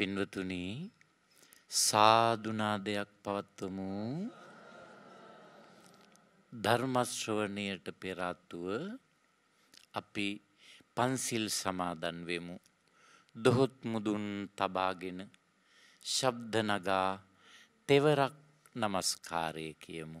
පින්වතුනි සාදුනාදයක් පවත්වමු ධර්මශ්‍රවණයට පෙරාත්තුව අපි පන්සිල් සමාදන් වෙමු. දොහොත් මුදුන් තබාගෙන ශබ්ද නගා තෙවරක් নমස්කාරය කියමු.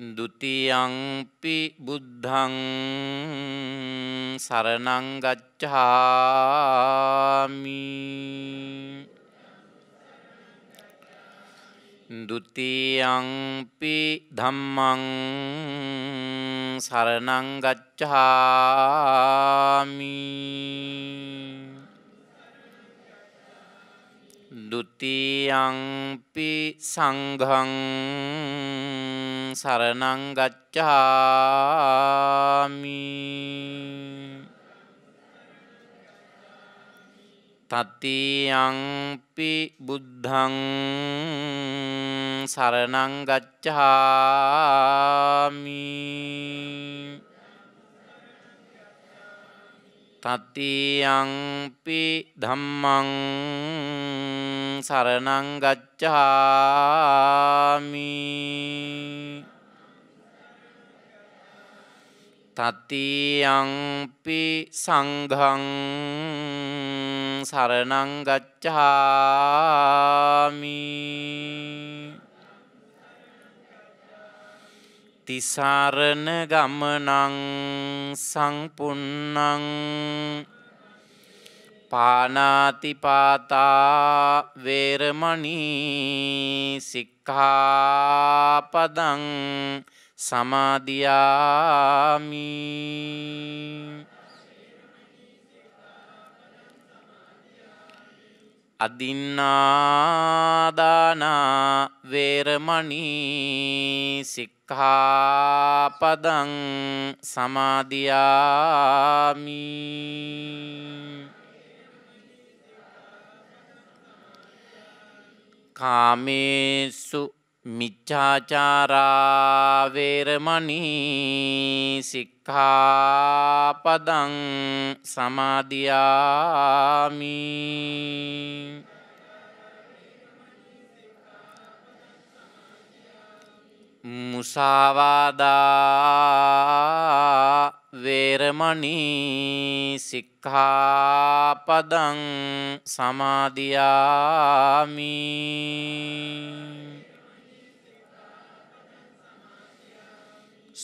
දුතියංපි බුද්ධං සරණංගච්ඡාමි දුතියංපි ධම්මං සරණංගච්ඡාමි දුතියංපි සංඝං සරණං ගච්ඡාමි තතියංපි බුද්ධං සරණං ගච්ඡාමි තතියංපි ධම්මං සරණං ගච්ඡාමි තතියංපි සංඝං සරණං ගච්ඡාමි තිසරණ ගමනං සංපුන්නං පානාතිපාතා වේරමණී සික්ඛාපදං සමාදියාමි අදින්නාදානා වේරමණී සික්ඛාපදං සමාදියාමි කාමේසු මිච්චාචාරාවේරමනී සික්ඛාපදං සමාධයාමි මුසාවාදා වේරමණී සික්ඛාපදං සමාධයාමී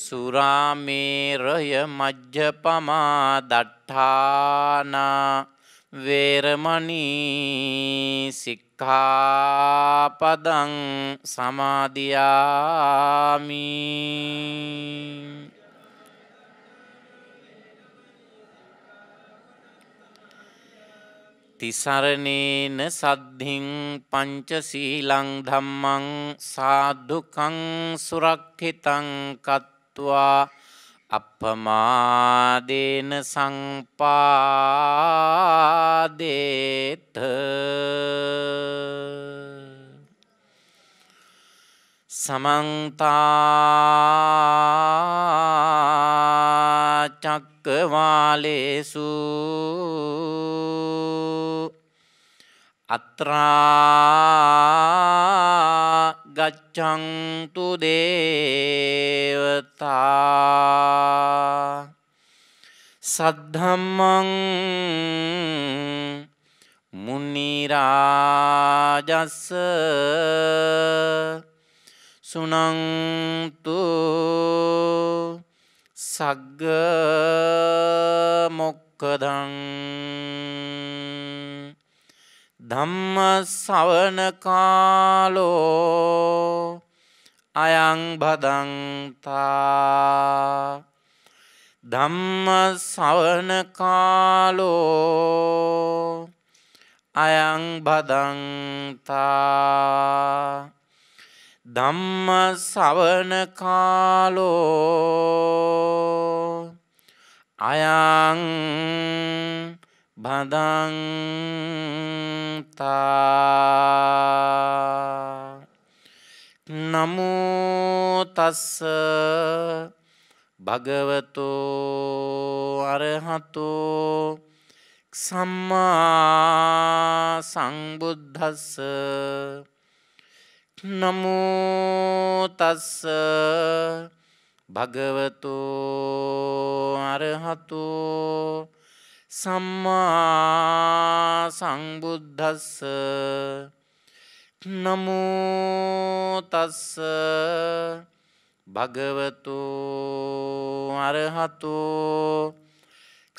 සුරාමේරය මජ්ජපමා දට්ඨානා වේරමණී සික්ඛාපදං සමාදියාමි තිසරණේන සද්ධින් පංචශීලං ධම්මං සාදුකං සුරක්ඛිතං කත් සත්වා අපමාදේන සංපාදේත සමන්තා චක්කවාලේසු අත්‍රා ගච්ඡන්තු දේවතා සද්ධම්මං මුනිරාජස්ස සුනන්තු සග්ග මොක්කදං ධම්ම සවන කාලෝ අයං බදන්තා ධම්ම සවන කාලෝ අයං බදන්තා ධම්ම සවන කාලෝ අයං බදන්තා නමුතස්ස භගවතු අරහතු සම්මා සංබුද්ධස්ස නමුතස්ස භගවතු අරහතු සම්මා සංබුද්ධස්ස නමුතස්ස භගවතු අරහතු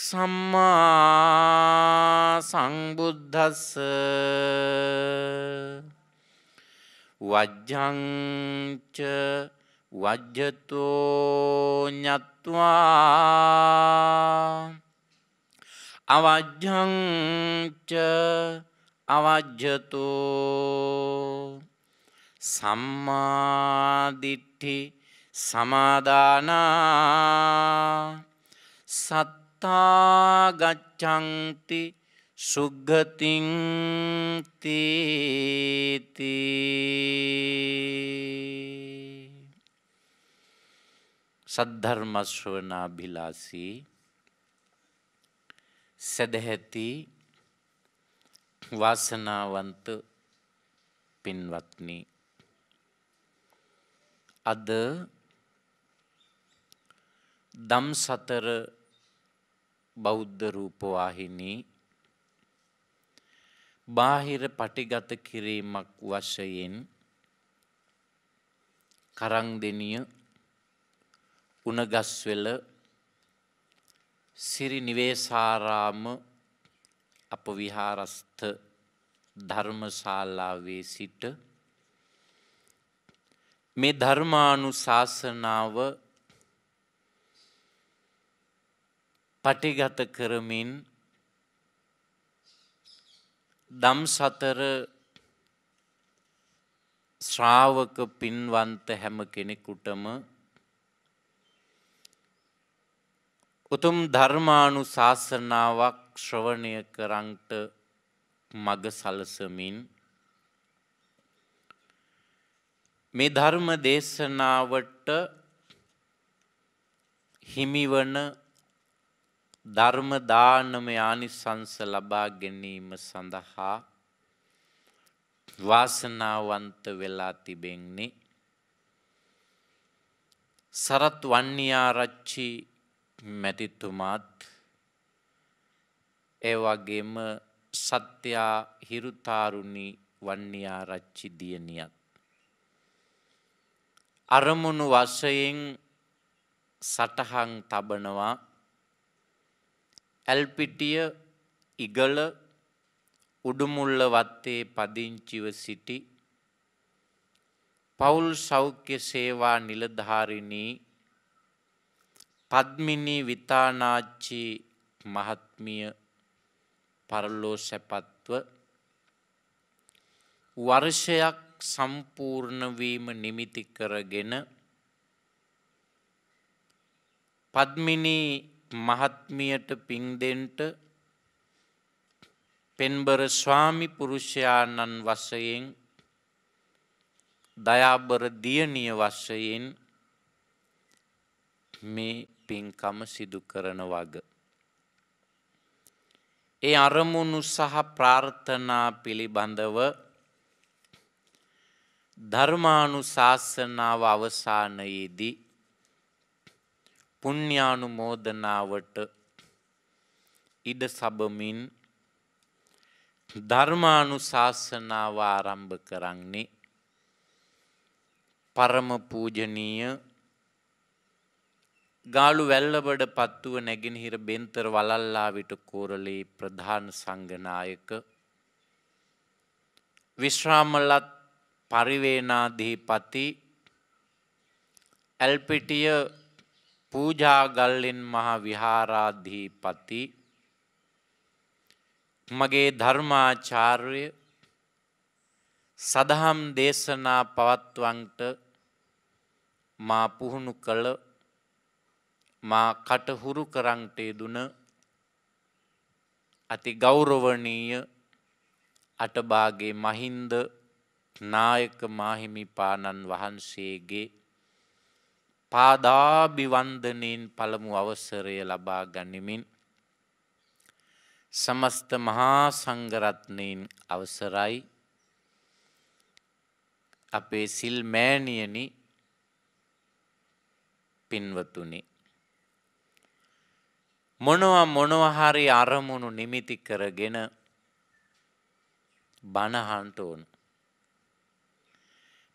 සම්මා සංබුද්ධස්ස වජ්ජංච වජ්ජතෝ ඥත්වා අවජ්ජංච අවජ්‍යතු සම්මාදිට්ඨි සමාදානා සත්තා ගච්ඡන්ති සුග්ගතින් තීති සද්ධර්ම ශ්‍රවණාභිලාෂී සැදැහැති වාසනාවන්ත පින්වත්නි අද දම් සතර බෞද්ධ රූපවාහිනී බාහිර පටිගත කිරීමක් වශයෙන් කරං දෙනිය උනගස්වෙල සිරි නිවේසාරාම අප විහාරස්ථ ධර්මශාලාවේ සිට මේ ධර්මානු ශාසනාව පටිගත කරමින් දම් සතර ශ්‍රාවක පින්වන්ත හැම කෙනෙකුටම උතුම් ධර්මානු ශාසනාවක් ශ්‍රවණය කරන්ට මග සලසමින් මේ ධර්ම දේශනාවට හිමිවන ධර්ම දානම ආනිසංස ලබා ගැනීම සඳහා වාසනාවන්ත වෙලා තිබෙන්නේ සරත් වන්නියාරච්චි මැතිතුමාත් ඒවගේම සත්‍යයා හිරුතාරුණි වන්නයා රච්චි දියනියත්. අරමුණු වශයෙන් සටහන් තබනවා ඇල්පිටිය ඉගල උඩුමුල්ල වත්තේ පදිංචිව සිටි පවුල් සෞඛ්‍ය සේවා නිලධාරිණී පද්මිනී විතානාච්චි මහත්මිය පරලෝ සැපත්ව වර්ෂයක් සම්පූර්ණවීම නිමිති කරගෙන පද්මිනී මහත්මියට පින්දෙන්ට පෙන්බර ස්වාමි පුරුෂයාණන් වසයෙන් දයාබර දියනිය වශයෙන් මේ පින්කම සිදු කරන වග. ඒ අරමුණු සහ ප්‍රාර්ථනා පිළිබඳව ධර්මානු ශාසනාව අවසානයේදී පුුණ්ඥානු මෝදනාවට ඉඩ සබමින් ධර්මානු ශාසනාව ආරම්භ කරන්නේ පරම පූජනීය ගාලු වැල්ලබඩ පත්තුව නැගෙනහිර බෙන්තර වලල්ලාවිට කෝරලේ ප්‍රධාන සංගනායක විශ්‍රාමලත් පරිවේනාධීපති ඇල්පිටිය පූජාගල්ලෙන් මහා විහාරාධීපති මගේ ධර්මාචාර්ය සදහම් දේශනා පවත්වන්ට මා පුහුණු කළ මා කටහුරු කරන්ට දුන අති ගෞරවනීය අටබාගේ මහින්ද නායක මාහිමිපාණන් වහන්සේගේ පාදාභිවන්දනයෙන් පළමු අවසරය ලබා ගනිමින් සමස්ත මහා සංගරත්නයෙන් අවසරයි අපේ සිල් මෑණියනි පින්වතුනි මොනවා මොනවහරි අරමුණු නිමිති කරගෙන බණහන්ට ඕන.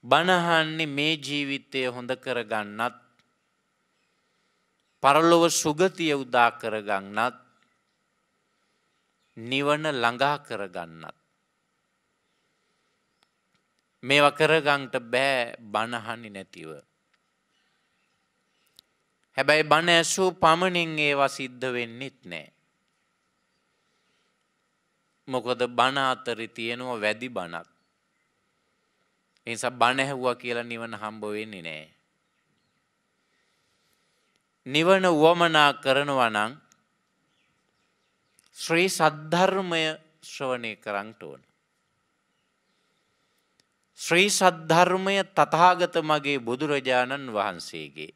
බණහන්නේ මේ ජීවිතය හොඳ කරගන්නත් පරලොව සුගතිය උදා කරගන්නත් නිවන ළඟා කරගන්නත්. මේව කරගන්ට බෑ බණහනි නැතිව. හැබැයි බණ ඇසූ පමණින් ඒවා සිද්ධ වෙන්නෙත් නෑ. මොකද බණ අතරි තියෙනවා වැදි බණක්. එනිසා බණ ඇහුවා කියලා නිවන හම්බ වෙන්නේ නෑ. නිවන වුවමනා කරනවා නම් ශ්‍රී සද්ධර්මය ශ්‍රවණය කරන්නට ඕන. ශ්‍රී සද්ධර්මය තථාගත මගේ බුදුරජාණන් වහන්සේගේ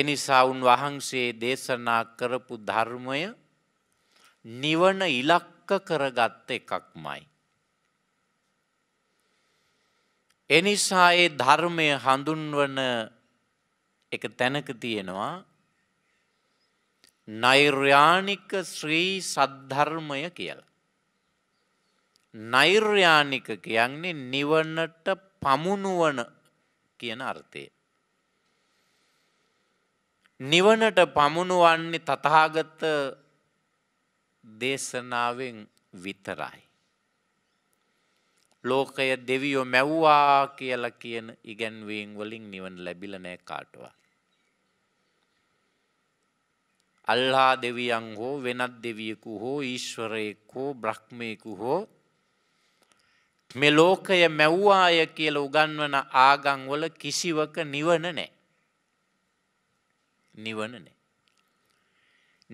එනිසා උන්වහන්සේ දේශනා කරපු ධර්මය නිවන ඉලක්ක කරගත්ත එකක්මයි. එනිසා ඒ ධර්මය හඳුන්වන එක තැනක තියෙනවා නෛර්යානික ශ්‍රී සද්ධර්මය කියලා. නෛර්යානික කියන්නේ නිවනට පමුණුවන කියන අර්ථය. නිවනට පමුණුවන්නේ තතාගත දේශනාවෙන් විතරයි. ලෝකය දෙවියෝ මැව්වා කියල කියන ඉගැන්වීන් වලින් නිවන් ලැබිල නෑ කාටුව. අල්හා දෙවියන් හෝ වෙනත් දෙවියකු හෝ ඊශ්වරයෙක් හෝ බ්‍රහ්මයකු හෝ මෙලෝකය මැව්වාය කියල උගන්වන ආගංවල කිසිවක නිවන නෑ. නිවනනේ.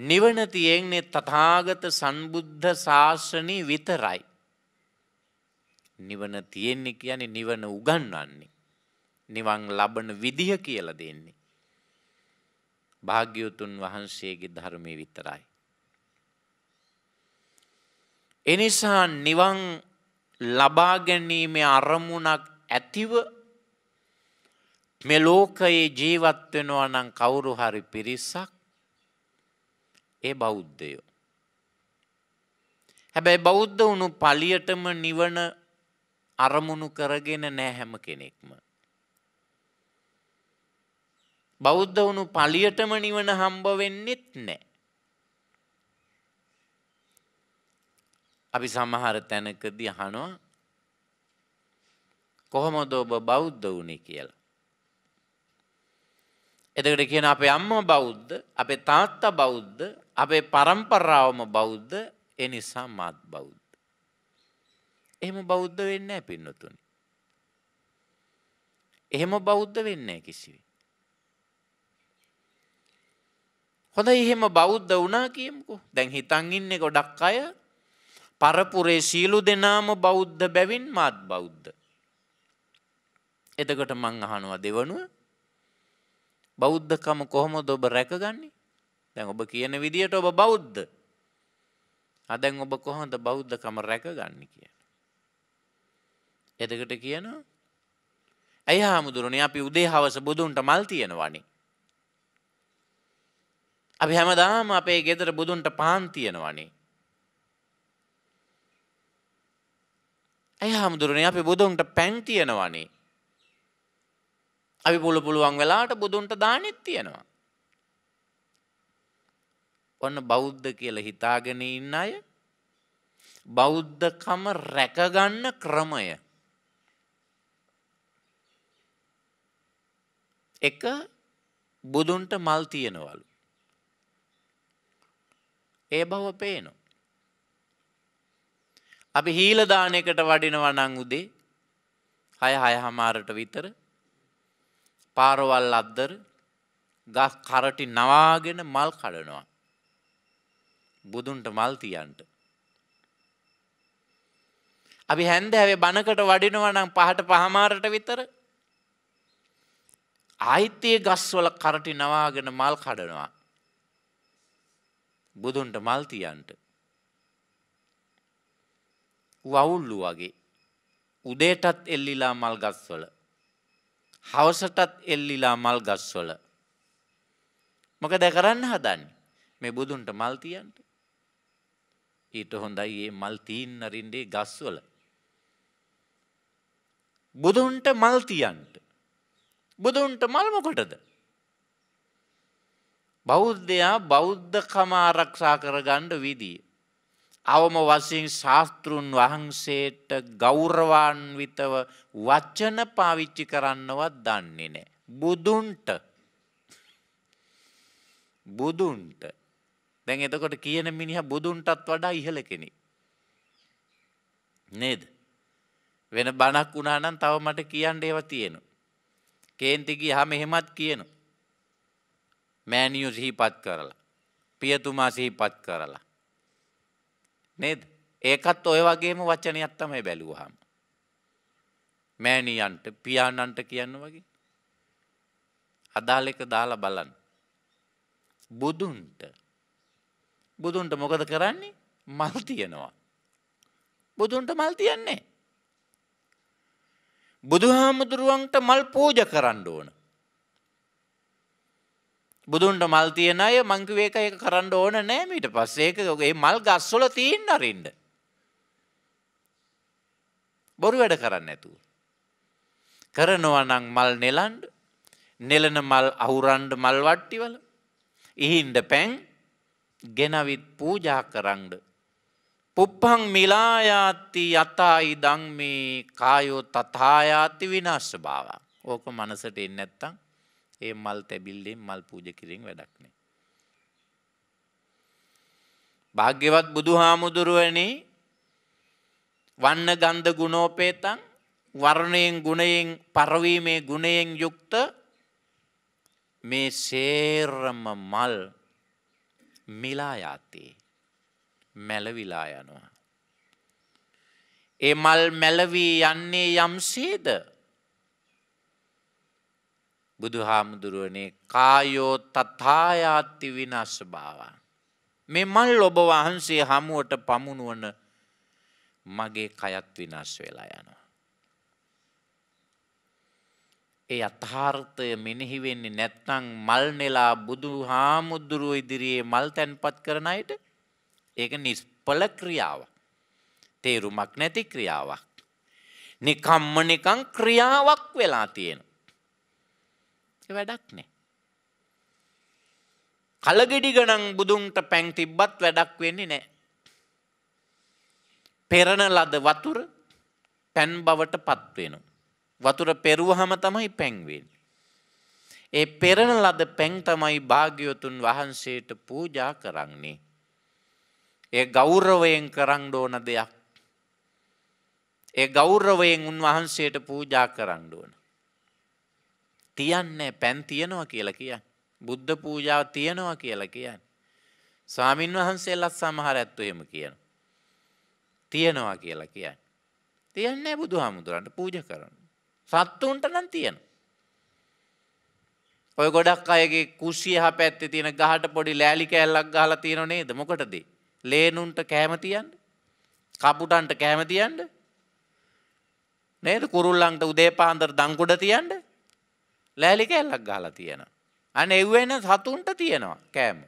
නිවන තියෙන්නේ තතාගත සන්බුද්ධ ශාසනී විතරයි. නිවන තියෙන්නේ කියන්නේ නිවන උගන්වන්නේ. නිවන් ලබන විදිහ කියලා දෙන්නේ. භාග්‍යවතුන් වහන්සේගේ ධර්මයේ විතරයි. එනිසා නිවන් ලබා ගැනීමේ අරමුණක් ඇතිව මේ ලෝකයේ ජීවත් වෙනවා නම් කවුරු හරි පිරිසක් ඒ බෞද්ධයෝ. හැබැයි බෞද්ධ වුණු පලියටම නිවන අරමුණු කරගෙන නෑ හැම කෙනෙක්ම. බෞද්ධ වුණු පලියටම නිවන හම්බ වෙන්නෙත් නෑ. අපි සමහර තැනකදී අහනවා කොහොමද ඔබ බෞද්ධ වුණේ කියලා. එතකට කියන අපේ අම්ම බෞද්ධ අපේ තාත්ත බෞද්ධ අපේ පරම්පරාවම බෞද්ධ එනිසා මාත් බෞද්ධ. එහෙම බෞද්ධ වෙන්න පින්නතුනි. එහෙම බෞද්ධ වෙන්න කිසිවේ. හොඳ එහෙම බෞද්ධ වනා කියමුකු දැන් හිතන් ඉන්න ගොඩක් අය පරපුරේ සීලු දෙනාම බෞද්ධ බැවින් මාත් බෞද්ධ. එතකට මං අහනවා දෙවනුව බෞද්ධකම කොහොමද ඔබ රැකගන්නේ? දැන් ඔබ කියන විදියට ඔබ බෞද්ධ. ආ දැන් ඔබ කොහොමද බෞද්ධකම රැකගන්නේ කියන. එදකට කියනවා ඇයි හාමුදුරනේ අපි උදේ හවස බුදුන්ට මල් තියෙනවනේ. අපි හැමදාම අපේ ගෙදර බුදුන්ට පාන් තියෙනවනේ. ඇයි හාමුදුරනේ අපි බුදුන්ට පැන් තියෙනවනේ. අපි පුළු පුළුවන් වෙලාට බුදුන්ට දානෙත් තියෙනවා. ඔන්න බෞද්ධ කියලා හිතාගෙන ඉන්න අය බෞද්ධකම රැකගන්න ක්‍රමය. එක බුදුන්ට මල් තියෙනවලු. ඒ බව පේනවා. අපි හීලදානයකට වඩිනවනං උදේ හය හය හමාරට විතර පාරවල් අද්දර ගස් කරටි නවාගෙන මල් කඩනවා. බුදුන්ට මල් තියන්ට. අපි හැන්දෑවේ බණකට වඩිනවා නම් පහට පහමාරට විතර ආයිත්‍යයේ ගස්වල කරටි නවාගෙන මල් කඩනවා. බුදුන්ට මල් තියන්ට. වවුල්ලු වගේ උදේටත් එල්ලිලා මල් ගස්වල හවසටත් එල්ලිලා මල් ගස්වල. මොකද කරන්න හදන්නේ මේ බුදුන්ට මල් තියන්ට. ඊට හොඳයි ඒ මල් තීන්න රින්ඩේ ගස්වල. බුදුන්ට මල් තියන්ට. බුදුන්ට මල්මකොටද. බෞද්ධයා බෞද්ධකම ආරක්ෂා කරගණ්ඩ විදිී. අවම වසින් ශාස්තෘන් වහන්සේට ගෞරවාන්විතව වචන පාවිච්චි කරන්නවත් දන්නේ නෑ. බුදුන්ට බුදුන්ට දැන් එතකොට කියන මිනිහ බුදුන්ටත් වඩා ඉහළ කෙනෙක්. නේද? වෙන බණක් වුණා නම් තව මට කියන්න ඒවා තියෙනවා. කේන්ති ගියාම එහෙමත් කියනවා. මෑනියු සිහිපත් කරලා. පියතුමා සිහිපත් කරලා. නේද? ඒකත් ඔය වගේම වචනයක් තමයි බැලුවාම. මෑණියන්ට පියාණන්ට කියන්න වගේ. අදාළ එක දාලා බලන්න. බුදුන්ට බුදුන්ට මොකද කරන්නේ? මල් තියනවා. බුදුන්ට මල් තියන්නේ. බුදුහාමුදුරුවන්ට මල් පූජ කරන්න ඕන. බුදුන්ට මල් තියෙන අය මං කිව්වේ ඒක ඒක කරන්න ඕන නෑ ඊට පස්සේ ඒක ඒ මල් ගස්වල තියෙන අරින්න. බොරු වැඩ කරන්න නැතුව. කරනවා නම් මල් නෙලන්න, නෙලන මල් අහුරන්න මල් වට්ටිවල. ඉහින්ද පැන් ගෙනවිත් පූජා කරන්න. පුප්පං මිලායාති යතයි දං මේ කායෝ තථායාති විනාශ භාවං. ඕක මනසට එන්නේ නැත්තම් ඒ මල් තැබිල්ලෙන් මල් පූජ කිරින් වැඩක් නෑ. භාග්‍යවත් බුදු හාමුදුරුවනි වන්න ගන්ධ ගුණෝපේතන් වර්ණයෙන් ගුණයෙන් පරවීමේ ගුණයෙන් යුක්ත මේ සේරම මල් මිලා යාතේ මැලවිලා යනවා. ඒ මල් මැලවී යන්නේ යම්සේද බුදු හාමුදුරුවනේ කායෝ තතායාත්ති විනස්ස භාවන්. මේ මල් ඔබ වහන්සේ හමුවට පමුණුවන මගේ කයත් විනාශ වෙලා යනවා. ඒ අථාර්ථය මෙනෙහි වෙන්නේ නැත්නම් මල් නෙලා බුදු හාමුදුරුව ඉදිරියේ මල් තැන්පත් කරන අයට ඒක නිෂ්ඵල ක්‍රියාවක්. තේරුමක් නැති ක්‍රියාවක්. නිකම්ම නිකං ක්‍රියාවක් වෙලා තියෙනවා. ඒ වැඩක් නෑ. කලගෙඩි ගණන් බුදුන්ට පැන් තිබ්බත් වැඩක් වෙන්නේ නෑ. පෙරණ ලද වතුර පැන් බවට පත් වෙනවා. වතුර පෙරුවහම තමයි පැන් වෙන්නේ. ඒ පෙරණ ලද පැන් තමයි භාග්‍යවතුන් වහන්සේට පූජා කරන්නේ. ඒ ගෞරවයෙන් කරන්න ඕන දෙයක්. ඒ ගෞරවයෙන් උන්වහන්සේට පූජා කරන්න ඕන. තියන්නේ පැන් තියනවා කියලා කියන්. බුද්ධ පූජාව තියනවා කියලා කියන්. ස්වාමින් වහන්සේලත් සමහර ඇත්තු එහෙම කියන. තියනවා කියලා කියන්. තියන්නේ බුදු හාමුදුරන්ට පූජ කරන. සත්තුන්ට නම් තියෙන. ඔය ගොඩක් අයගේ කුසියහ පැත්තේ තියෙන ගහට පොඩි ලෑලි කෑල්ලක් ගහලා තියෙනව නේද මොකටද? ලේනුන්ට කැම තියන්න. කපුටන්ට කැම තියන්න. නේද කුරුල්ලන්ට උදේ පාන්දර දංකුඩ තියන්න. ලෑලි කැල්ලක් ගහලා තියෙන. අන එව්වෙන සතුන්ට තියෙනවා කෑම.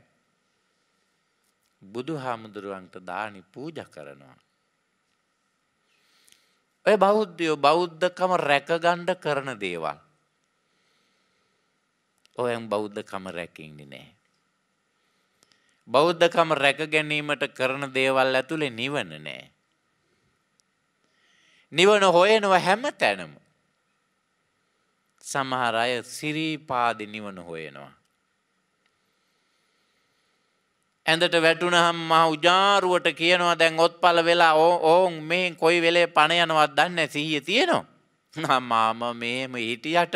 බුදු හාමුදුරුවන්ට දානි පූජ කරනවා. ඔය බෞද්ධයෝ බෞද්ධකම රැකගණ්ඩ කරන දේවල්. ඔයන් බෞද්ධකම රැකින්දි නෑ. බෞද්ධකම රැක ගැනීමට කරන දේවල් ඇතුළේ නිවන නෑ. නිවන හොයනව හැම තැනම. සමහර අය සිරීපාද නිවන හොයනවා. ඇඳට වැටුණහම් මහ උජාරුවට කියනවා දැන් ඔත්පල වෙලා ඕවුන් මේ කොයි වෙලේ පණ යනවත් දන්න සිහිය තියෙනවා. නමාම මෙහෙම හිටියට.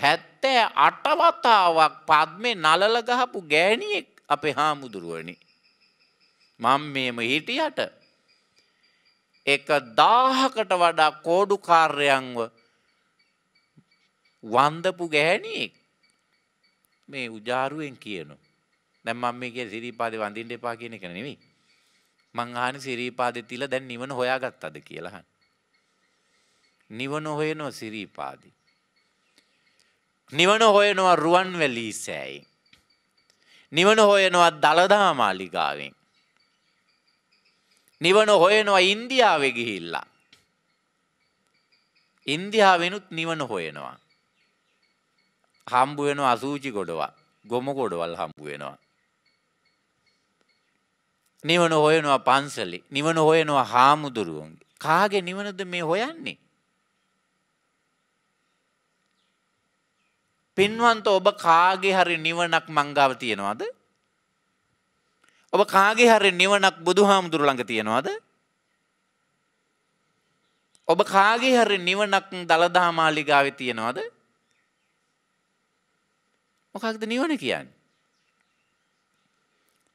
හැත්තෑ අටවතාවක් පත්මේ නලල ගහපු ගෑණියෙක් අපේ හාමුදුරුවනි. මං මේම හිටියට. එක දාහකට වඩා කෝඩු කාර්යන්ව වන්දපු ගැහැණියෙක් මේ උජාරුවෙන් කියනු. දැන් මම මේ කිය සිරීපාදේ වඳින්න එපා කියන එක නෙවෙයි. මං අහන්නේ සිරීපාදේ තියලා දැන් නිවන හොයාගත්තද කියලා අහන. නිවන හොයනවා සිරීපාදේ. නිවන හොයනවා රුවන්වැලි සෑයේ. නිවන හොයනවා දලදා මාලිගාවෙන්. නිවන හොයනවා ඉන්දියාවේ ගිහිල්ලා. ඉන්දියාවෙනුත් නිවන හොයනවා. හම්බ වෙනවා අසූචි ගොඩවල්, ගොම ගොඩවල් හම්බ වෙනවා. නිවන හොයනවා පන්සලේ, නිවන හොයනවා හාමුදුරුවන්ගේ. කාගේ නිවනද මේ හොයන්නේ? පින්වන්ත ඔබ කාගේ හරි නිවනක් මංගාව තියෙනවද? ඔබ කාගේ හරි නිවනක් බුදුහාමුදුරු ළඟ තියෙනවද? ඔබ කාගේ හරි නිවනක් දලදා මාලිගාවේ තියෙනවද? මොකක්ද නිවන කියන්නේ?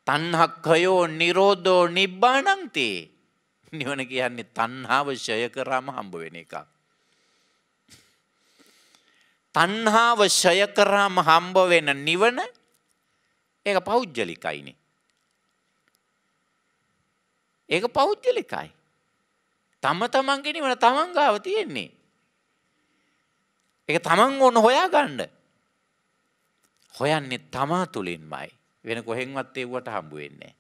තණ්හක්ඛයෝ නිරෝධෝ නිබ්බාණංති. නිවන කියන්නේ තණ්හාව ඡය කරාම හම්බ වෙන එකක්. තණ්හාව ඡය කරාම හම්බ වෙන නිවන ඒක පෞද්ගලිකයිනේ. ඒක පෞද්ගලිකයි. තම තමන්ගේ නිවන තමන් ගාව තියෙන්නේ. ඒක තමන් ඕන හොයා ගන්න. හොයන්නේ තමා තුළින්මයි. වෙන කොහෙන්වත් ඒවට හම්බ වෙන්නේ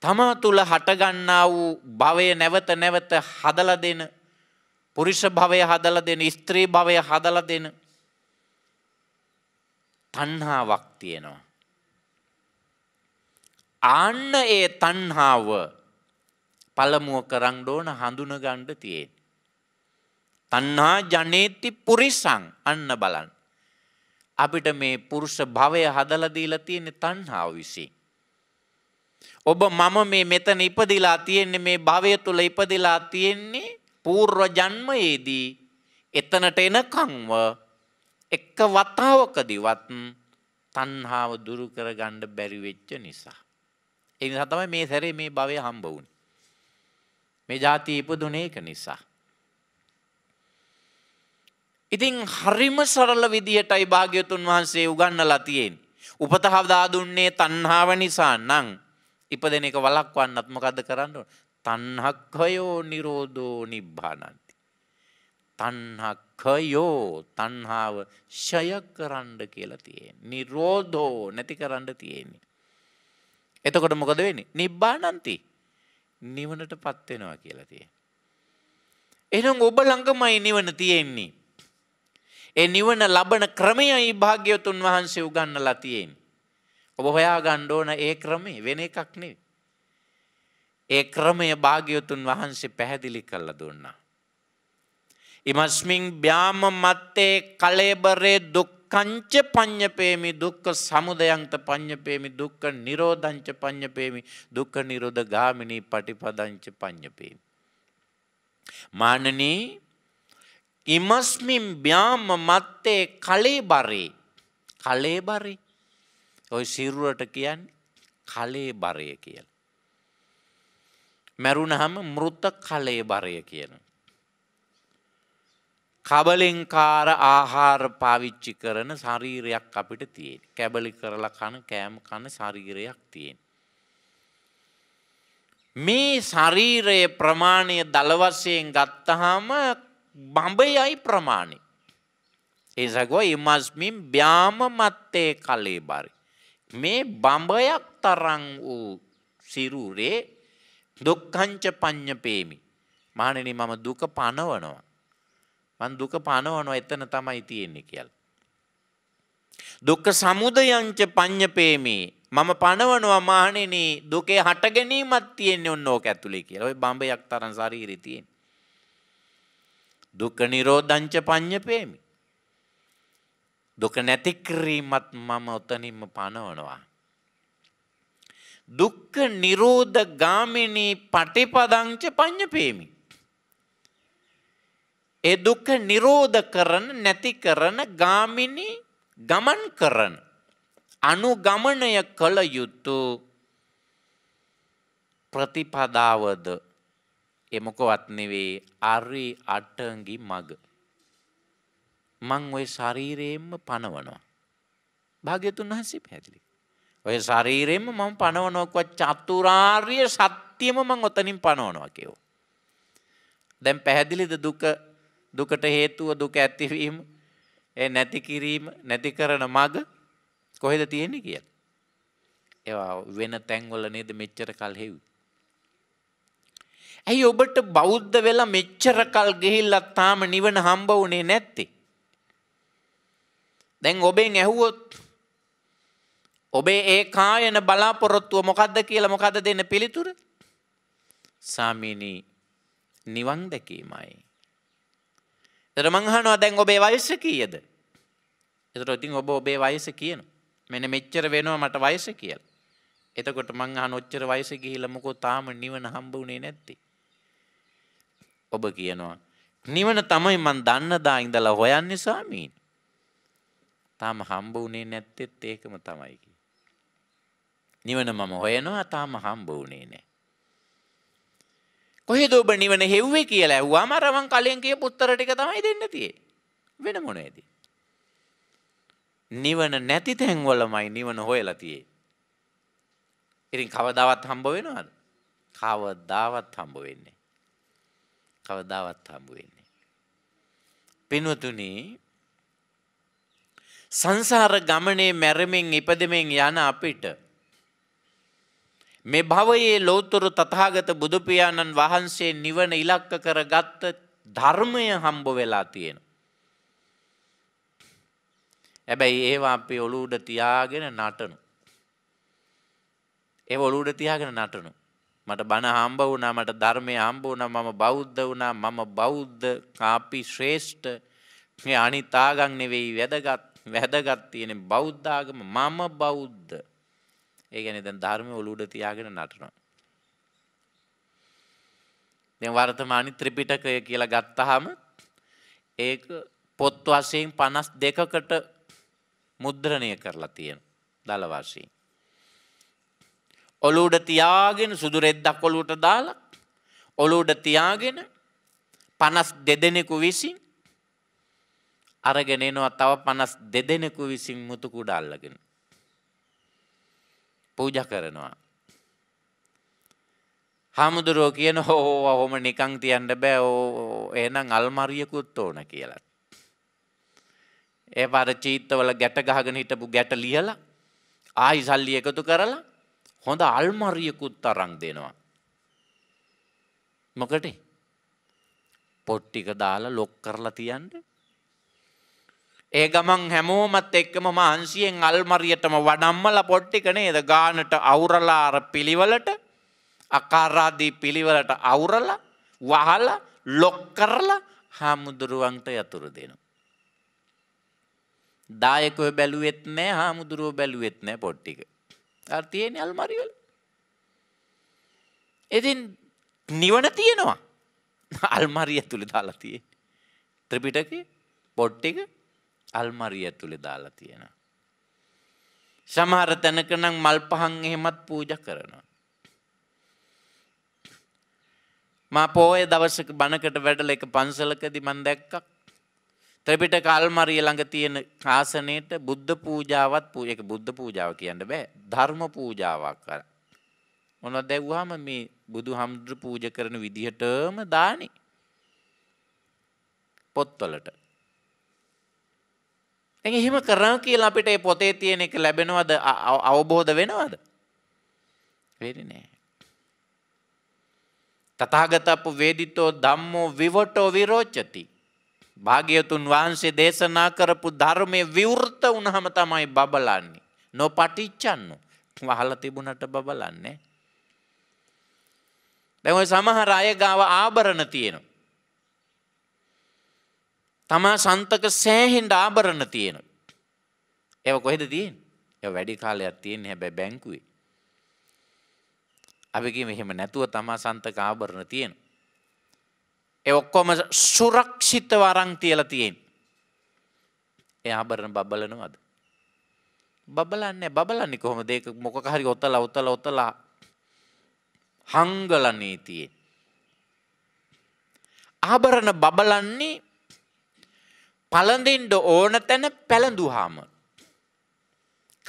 තමා තුළ හටගන්නා වූ භවය නැවත නැවත හදලා දෙන පුරුෂ භවය හදලා දෙන ස්ත්‍රී භවය හදලා දෙන තණ්හාවක් තියෙනවා ආන්න ඒ තණ්හාව පළමුව කරන්න ඕන හඳුන ගන්න තියෙන තණ්හා ජනේති පුරිසං අන්න බලන්න අපිට මේ පුරුෂ භවය හදලා දීලා තියෙන තණ්හාව විසින්. ඔබ මම මේ මෙතන ඉපදිලා තියෙන්නේ මේ භවය තුල ඉපදිලා තියෙන්නේ పూర్ව ජන්මයේදී එතනට එනකම්ව එක වතාවකදීවත් තණ්හාව දුරු කරගන්න බැරි වෙච්ච නිසා. ඒ නිසා තමයි මේ සැරේ මේ භවය හම්බ වුනේ. මේ જાතිය ඉපදුනේ ඒක නිසා. ඉතින් හරිම සරල විදිහටයි භාග්‍යතුන් වහන්සේ උගන්නලා තියෙන්නේ. උපත හදා දුන්නේ තණ්හාව නිසා නම් ඉපදෙන එක වළක්වන්නත් මොකද්ද කරන්න ඕන? තණ්හක්ඛයෝ නිරෝධෝ නිබ්බානන්ති. තණ්හක්ඛයෝ තණ්හාව ෂය කරන්න කියලා තියෙන්නේ. නිරෝධෝ නැති කරන්න තියෙන්නේ. එතකොට මොකද වෙන්නේ? නිබ්බානන්ති. නිවනටපත් වෙනවා කියලා තියෙන්නේ. එහෙනම් ඔබ ළඟමයි නිවන තියෙන්නේ. ඒ නිවන ලබන ක්‍රමයයි භාග්‍යවතුන් වහන්සේ උගන්නලා තියෙන්නේ. ඔබ හොයා ගන්න ඕන ඒ ක්‍රමේ වෙන එකක් නෙවෙයි. ඒ ක්‍රමය භාග්‍යවතුන් වහන්සේ පැහැදිලි කරලා දුන්නා. ඉමස්මින් බ්‍යාම මත්තේ කලේබරේ දුක්ඛංච පඤ්ඤපේමි දුක්ඛ සමුදයන්ත පඤ්ඤපේමි දුක්ඛ නිරෝධංච පඤ්ඤපේමි දුක්ඛ නිරෝධ ගාමිනී පටිපදංච පඤ්ඤපේමි. මානනී ඉමස්මින් ්‍යාම මත්තේ කලේබරේ කලේබරි ඔය සිරුවට කියන් කලේබරය කියල. මැරුණහම මෘත කලේබරය කියන. කබලෙන්කාර ආහාර පාවිච්චි කරන ශරීරයක් අපිට තියෙන් කැබලි කරලා කන කෑම කන ශරීරයක් තියෙන්. මේ ශරීරයේ ප්‍රමාණය දළවසයෙන් ගත්තහාම බඹයයි ප්‍රමාණි. ඒසකෝ ඉමස්මින් ්‍යාම මත්තේ කලේ බරි. මේ බඹයක් තරං වූ සිරුරේ දුක්කංච පඤ්ඥ පේමි. මානනි මම දුක පණවනවා. මන් දුක පණවනවා එතන තමයි තියෙන්නේ කියල්. දුක්ක සමුදයංච පඤ්ඥ පේමේ මම පණවනවා මානෙන දුකේ හට ගැනීමත් තියෙන්නේ ඔන්න ඕක ඇතුලේ කියලා ඔයි බඹයක් තරන් සරීරිතියෙන්. දුක නිරෝධංච පඤ්ඤපේමි. දුක නැති කිරීමත් මම උතනින්ම පනවනවා. දුක්ඛ නිරෝධ ගාමිනී පටිපදංච පඤ්ඤපේමි. ඒ දුක්ඛ නිරෝධ කරන නැති කරන ගාමිනී ගමන් කරන අනුගමනය කළ යුතු ප්‍රතිපදාවද එමොකවත් නෙවේ අරි අටගි මග. මං ඔය ශරීරයෙන්ම පනවනවා. භාග්‍යතුන් වහන්සේ පැදිලි. ඔය ශරීරයෙන්ම මම පනවනොක්ව චතුරාර්ය සත්‍යම මං ඔතනින් පනවනවා කියෝ. දැන් පැහැදිලිද දුක දුකට හේතුව දුක ඇතිවීම ඒ නැති කිරීම නැති කරන මග කොහෙද තියෙන්නේ කියලා. ඒවා වෙන තැන්වල නේද මෙච්චර කල් හෙව්වේ. ඇයි ඔබට බෞද්ධ වෙලා මෙච්චරකල් ගිහිල්ලත් තාම නිවන හම්බ වුණේ නැත්තේ. දැන් ඔබෙන් ඇහුවොත් ඔබේ ඒ කායන බලාපොරොත්තුව මොකක්ද කියලා මොකද දෙන්න පිළිතුර සාමීනී නිවන් දැකීමයි. තර මංහනවා දැන් ඔබේ වයස කියද. එතට ඉතින් ඔබ ඔබේ වයස කියන මෙන මෙච්චර වෙනවා මට වයස කියල. එතකොට මංහ නොච්චර වයස ගිහිලමකෝ තාම නිවන හම්බුනේ නැත්ති. ඔබ කියනවා. නිවන තමයි මන් දන්නදා ඉඳලා හොයන්නේ ස්වාමීන්. තාම හම්බ වුණේ නැත්තෙත් ඒකම තමයි කිය. නිවන මම හොයනවා තාම හම්බ වුණේ නෑ. කොහෙද ඔබ නිවන හෙව්වේ කියලා ඇහුවාම අර මං කලින් කියපු උත්තර ටික තමයි දෙන්න තියෙන්නේ. වෙන මොනේද? නිවන නැති තැන්වලමයි නිවන හොයලා තියෙන්නේ. ඉතින් කවදාවත් හම්බ වෙනවද? කවදාවත් හම්බ වෙන්නේ කවදාවත් හම්බ වෙන්නේ. පින්වතුනි සංසාර ගමනේ මැරෙමින් ඉපදෙමින් යන අපිට මේ භවයේ ලෝතුරු තථාගත බුදු පියාණන් වහන්සේ නිවන ඉලක්ක කරගත් ධර්මය හම්බ වෙලා තියෙනවා. හැබැයි ඒවා අපි ඔලුව උඩ තියාගෙන නටනවා. ඒව ඔලුව උඩ තියාගෙන නටනවා. මට බණ හම්බ වුණා මට ධර්මය හම්බ වුණා මම බෞද්ධ වුණා මම බෞද්ධ අපි ශ්‍රේෂ්ඨ මේ අනිත් ආගම් නෙවෙයි වැදගත් වැදගත් තියෙන බෞද්ධ ආගම මම බෞද්ධ ඒ කියන්නේ දැන් ධර්මය ඔලුව උඩ තියාගෙන නටනවා දැන් වර්තමාන ත්‍රිපිටකය කියලා ගත්තාම ඒක පොත් වශයෙන් 52කට මුද්‍රණය කරලා තියෙන දල වශයෙන් ඔලුඩ තියාගෙන සුදු රෙද්දක් ඔලුට දාලා ඔලුඩ තියාගෙන පනස් දෙදෙනෙකු විසින් අරගෙන එනවා තව පනස් දෙදෙනෙකු විසින් මුතු කුඩ අල්ලගෙන පූජ කරනවා හාමුදුරුවෝ කියන හෝ ඔහොම නිකං තියන්න බෑ ඕ එනම් අල්මරියකුත් ඕන කියලා. ඒ පර චීත්තවල ගැට ගහගෙන හිටපු ගැට ලියලා ආයි සල්ලි එකතු කරලා හොඳ අල්මරියකුත් අරන් දෙනවා. මොකට පොට්ටික දාලා ලොක් කරලා තියන්ට. ඒ ගමන් හැමෝමත් එක්කම මහන්සියෙන් අල්මරියටම වඩම්මල පොට්ටික නේද ගානට අවුරලාර පිළිවලට අකාරාදී පිළිවලට අවුරල වහල ලොක් කරලා හාමුදුරුවන්ට යතුරු දෙනවා. දායකව බැලුවෙත් නෑ හාමුදුරුව බැලුවෙත් නෑ පොට්ටික. අර තියෙන අල්මාරිය වල. ඉතින් නිවන තියෙනවා. අල්මාරිය ඇතුලේ දාලා තියෙන්නේ. ත්‍රිපිටකේ පොට් එක අල්මාරිය ඇතුලේ දාලා තියෙනවා. සමහර තැනක නම් මල් පහන් එහෙමත් පූජා කරනවා. මා පොයේ දවසක බණකට වැඩලා එක පන්සලකදී මම දැක්කා ත්‍රපිටක අල්මරිය ළඟ තියෙන ආසනයට බුද්ධ පූජාවත් පූ එක බුද්ධ පූජාව කියන්න බෑ ධර්ම පූජාවක් කර. මොන දැව්වාම මේ බුදු හාමුදුරු පූජ කරන විදිහටම දානි පොත්වලට. ඇ එහෙම කරන කියලා අපිට ඒ පොතේ තියෙන එක ලැබෙනවද අවබෝධ වෙනවද. වෙරි නෑ. තතාගතපු වේදිතෝ දම්මෝ විවටෝ විරෝච්චති භාග්‍යතුන් වහන්සේ දේශනා කරපු ධර්මය විවෘත වනහම තමයි බබලන්නේ. නො පටිච්චන්න වහල තිබුණට බබලන්නේ. දැව සමහර අය ගාව ආභරණ තියෙන. තමා සන්තක සෑහෙන්ට ආභරණ තියෙන. ඒව කොහෙද තියෙන් ය වැඩි කාලයක් තියෙන් හැබැ බැංකුවේ. අපිකි මෙහෙම නැතුව තමා සන්තක ආභරණ තියෙනවා. ඒ ඔක්කොම සුරක්ෂිත වරං තියල තියෙන්. එ ආභරණ බබලනවාද. බබලන්නේ බබලන්නේ කොහොම දෙක මොක හරි ඔතල ඔතල ඔතලා හංගල නීතියේ. ආභරණ බබලන්නේ පළඳින්ඩ ඕන තැන පැළඳුහාම.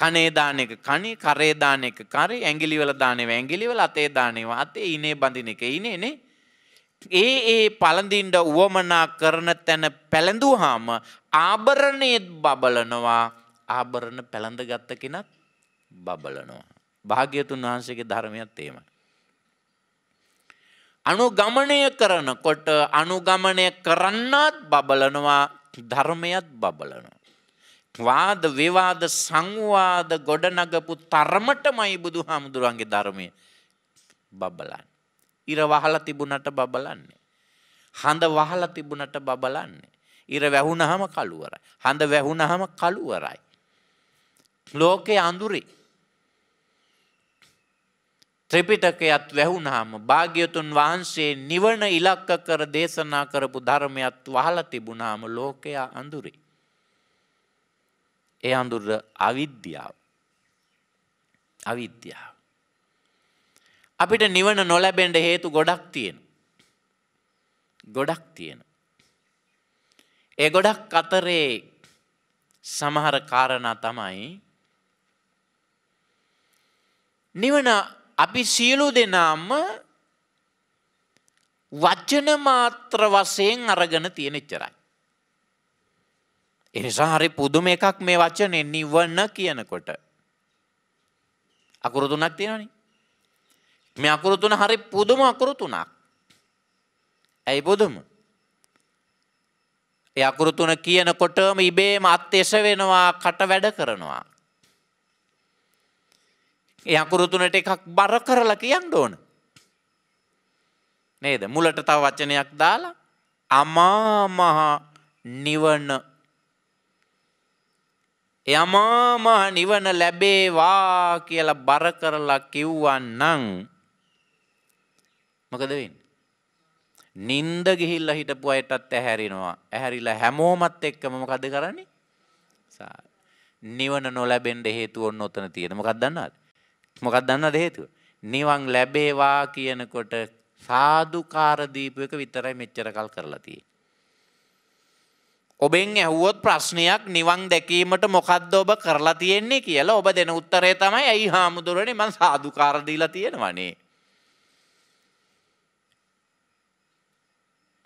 කනේදාන එක කනි කරේදාන එක කරි ඇගිලිවල දානව ඇගිලිවල අතේ දානවා අතේ ඉනේ බඳින එක ඉනේනේ ඒ ඒ පළඳින්ට වුවමනා කරන තැන පැළඳූහාම ආභරණයත් බබලනවා ආභරණ පැළඳ ගත්ත කෙනත් බබලනවා. භාග්‍යතුන් වහන්සේගේ ධර්මයත් ඒම. අනුගමනය කරනකොට අනුගමනය කරන්නත් බබලනවා ධර්මයත් බබලනවා. වාද විවාද සංවාද ගොඩනගපු තරමටමයි බුදු හාමුදුරුවන්ගේ ධර්මය බබලන්න. ඉර වහලා තිබුණට බබලන්නේ. හඳ වහලා තිබුණට බබලන්නේ. ඉර වැහුණහම කළුවරයි. හඳ වැහුණහම කළුවරයි. ලෝකේ අඳුරේ ත්‍රිපිටකයත් වැහුණාම භාග්‍යතුන් වහන්සේ නිවන ඉලක්ක කර දේශනා කරපු ධර්මයත් වහලා තිබුණාම ලෝකයා අඳුරේ. ඒ අඳුර අවිද්‍යාව. අවිද්‍යාව. අපිට නිවන නොලැබෙන්ට හේතු ගොඩක් තියෙන. ගොඩක් තියෙන. ඒ ගොඩක් අතරේ සමහර කාරණා තමයි නිවන අපි සියලු දෙනාම වචන මාත්‍ර වශයෙන් අරගෙන තියෙන ඉච්චරයි. එනිසා හරි පුදුම එකක් මේ වචනේ නිවන කියනකොට. අකුරු තුනක් තියෙනවනේ. මේ අකුරු තුන හරි පුදුම අකුරු තුනක්. ඇයි පුදුම? ඒ අකුරු තුන කියනකොටම ඉබේම අත් එස වෙනවා, කට වැඩ කරනවා. ඒ අකුරු තුනට එකක් බර කරලා කියන්න ඕන. නේද? මුලට තව වචනයක් දාලා අමා මහ නිවන යමාමහ නිවන ලැබේවා කියලා බර කරලා කිව්වන්නම් මොකද වෙන්නේ? නිින්ද ගිහිල්ලා හිටපු අයටත් ඇහැරෙනවා. ඇහැරිලා හැමෝමත් එක්කම මොකද කරන්නේ? නිවන නොලැබෙන්න හේතුව ඔන්න ඔතන තියෙන. මොකක්ද දන්නවද? මොකක්ද දන්නවද හේතුව? නිවන් ලැබේවා කියනකොට සාදුකාර දීපු එක විතරයි මෙච්චර කල් කරලා තියෙන්නේ. ඔබෙන් ඇහුවොත් ප්‍රශ්නයක් නිවන් දැකීමට මොකද්ද ඔබ කරලා තියෙන්නේ කියලා ඔබ දෙන උත්තරේ තමයි ඇයි හාමුදුරනේ මං සාදුකාර දීලා තියෙනවනේ.